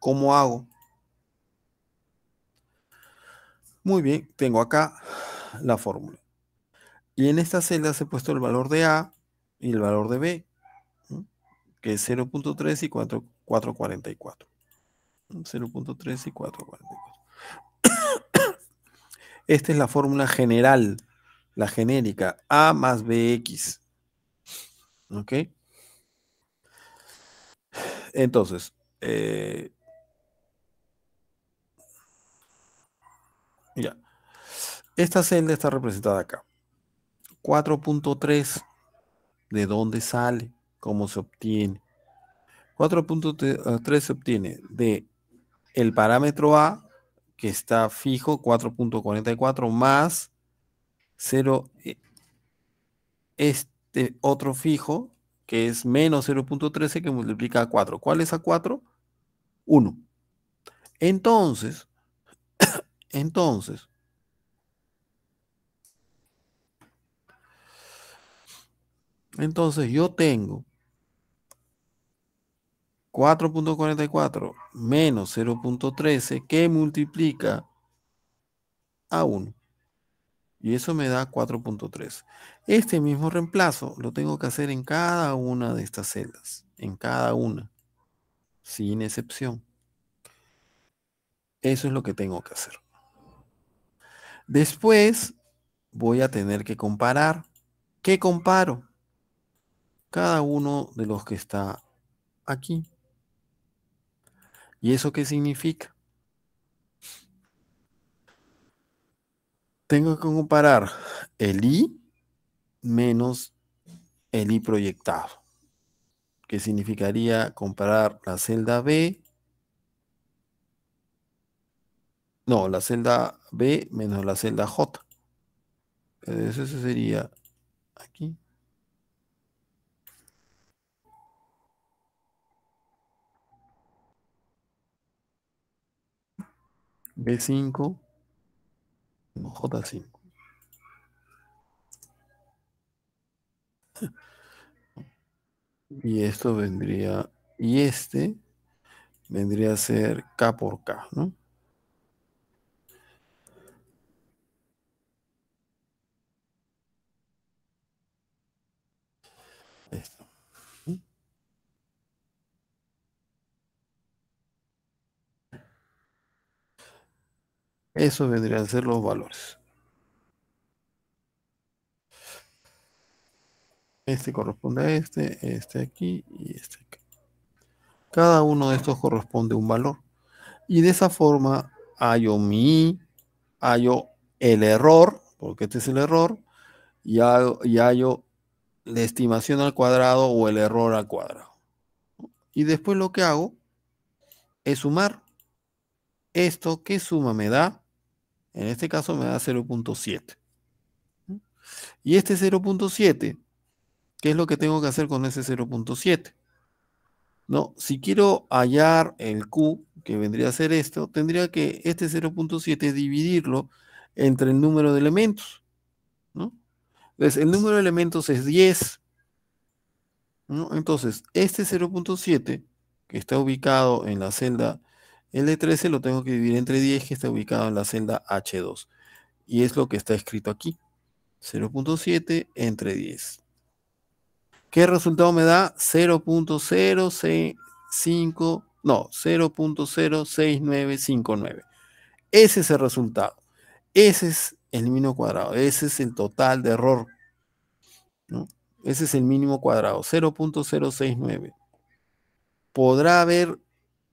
A: ¿Cómo hago? Muy bien, tengo acá la fórmula. Y en esta celda ha puesto el valor de A y el valor de B, que es 0.3 y 4.44. 0.3 y 4.44. Esta es la fórmula general, la genérica, A más BX. ¿Ok? Entonces, eh, ya. Esta senda está representada acá. 4.3. ¿De dónde sale? ¿Cómo se obtiene? 4.3 se obtiene de el parámetro A, que está fijo, 4.44, más 0. Eh, este este otro fijo que es menos 0.13 que multiplica a 4. ¿Cuál es a 4? 1. Entonces, entonces, entonces yo tengo 4.44 menos 0.13 que multiplica a 1. Y eso me da 4.3. Este mismo reemplazo lo tengo que hacer en cada una de estas celdas. En cada una. Sin excepción. Eso es lo que tengo que hacer. Después voy a tener que comparar. ¿Qué comparo? Cada uno de los que está aquí. ¿Y eso qué significa? tengo que comparar el I menos el I proyectado, que significaría comparar la celda B, no, la celda B menos la celda J. Entonces eso sería aquí. B5 J 5 Y esto vendría, y este vendría a ser K por K, ¿no? Eso vendrían a ser los valores. Este corresponde a este, este aquí y este aquí. Cada uno de estos corresponde a un valor. Y de esa forma hallo mi, hallo el error, porque este es el error, y hallo, la estimación al cuadrado o el error al cuadrado. Y después lo que hago es sumar. Esto que suma me da en este caso me da 0.7. Y este 0.7, ¿qué es lo que tengo que hacer con ese 0.7? No, si quiero hallar el Q, que vendría a ser esto, tendría que este 0.7 dividirlo entre el número de elementos. ¿no? Entonces, el número de elementos es 10. Entonces, este 0.7, que está ubicado en la celda de 13 lo tengo que dividir entre 10 que está ubicado en la celda H2. Y es lo que está escrito aquí. 0.7 entre 10. ¿Qué resultado me da? 0.065, no, 0.06959. Ese es el resultado. Ese es el mínimo cuadrado. Ese es el total de error. ¿no? Ese es el mínimo cuadrado, 0.069. Podrá haber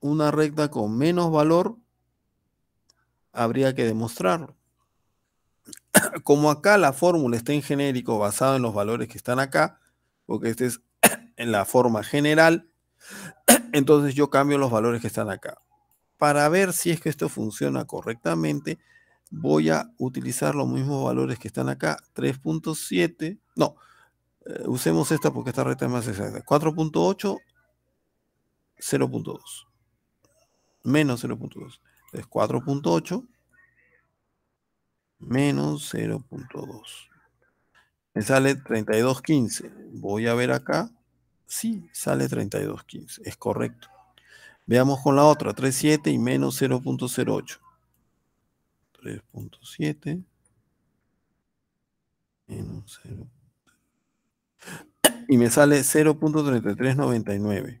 A: una recta con menos valor, habría que demostrarlo. Como acá la fórmula está en genérico basado en los valores que están acá, porque este es en la forma general, entonces yo cambio los valores que están acá. Para ver si es que esto funciona correctamente, voy a utilizar los mismos valores que están acá, 3.7, no, eh, usemos esta porque esta recta es más exacta, 4.8, 0.2 menos 0.2. Entonces 4.8 menos 0.2. Me sale 32.15. Voy a ver acá. Sí, sale 32.15. Es correcto. Veamos con la otra. 3.7 y menos 0.08. 3.7 menos 0. Y me sale 0.3399.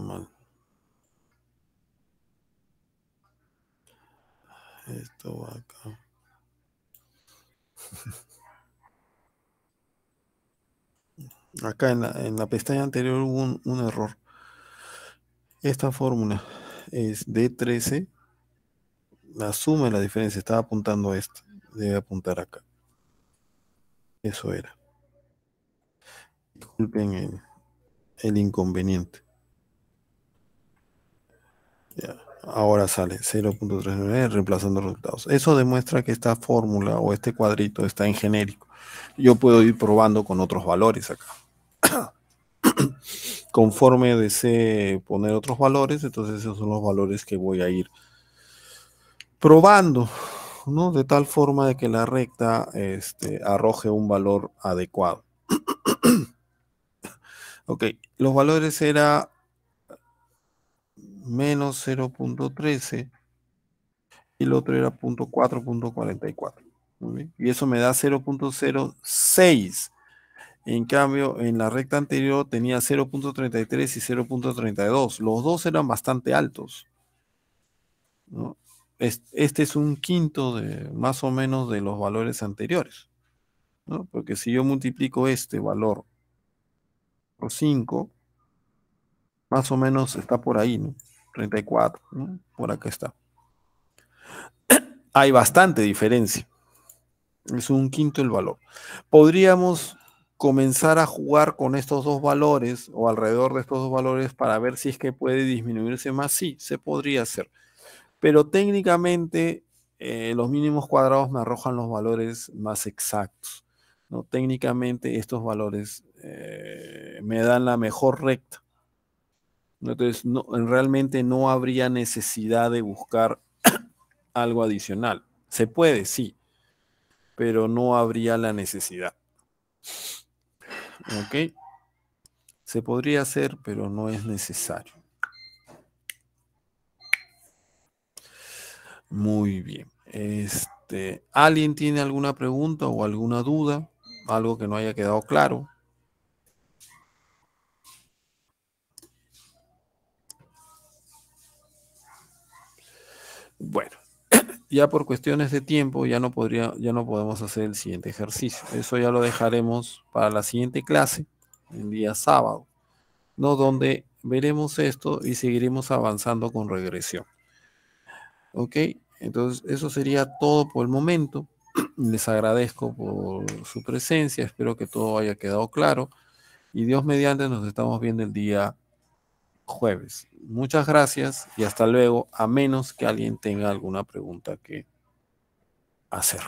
A: mal. Esto acá. Acá en la, pestaña anterior hubo un, error. Esta fórmula es D13. La suma de la diferencia. Estaba apuntando a esto. Debe apuntar acá. Eso era. Disculpen el inconveniente. Ahora sale 0.39 reemplazando resultados. Eso demuestra que esta fórmula o este cuadrito está en genérico. Yo puedo ir probando con otros valores acá. Conforme desee poner otros valores, entonces esos son los valores que voy a ir probando, ¿no? De tal forma de que la recta este, arroje un valor adecuado. ok, los valores era menos 0.13 y el otro era 0.4.44. Y eso me da 0.06. En cambio, en la recta anterior tenía 0.33 y 0.32. Los dos eran bastante altos. Este es un quinto de más o menos de los valores anteriores. Porque si yo multiplico este valor por 5, más o menos está por ahí. ¿no? 34, Por acá está. Hay bastante diferencia. Es un quinto el valor. Podríamos comenzar a jugar con estos dos valores o alrededor de estos dos valores para ver si es que puede disminuirse más. Sí, se podría hacer. Pero técnicamente eh, los mínimos cuadrados me arrojan los valores más exactos. ¿no? Técnicamente estos valores eh, me dan la mejor recta. Entonces, no, realmente no habría necesidad de buscar algo adicional. Se puede, sí, pero no habría la necesidad. ¿Ok? Se podría hacer, pero no es necesario. Muy bien. Este, ¿Alguien tiene alguna pregunta o alguna duda? Algo que no haya quedado claro. Bueno, ya por cuestiones de tiempo ya no podría, ya no podemos hacer el siguiente ejercicio. Eso ya lo dejaremos para la siguiente clase, el día sábado, ¿no? Donde veremos esto y seguiremos avanzando con regresión. ¿Ok? Entonces, eso sería todo por el momento. Les agradezco por su presencia. Espero que todo haya quedado claro. Y Dios mediante nos estamos viendo el día jueves. Muchas gracias y hasta luego, a menos que alguien tenga alguna pregunta que hacer.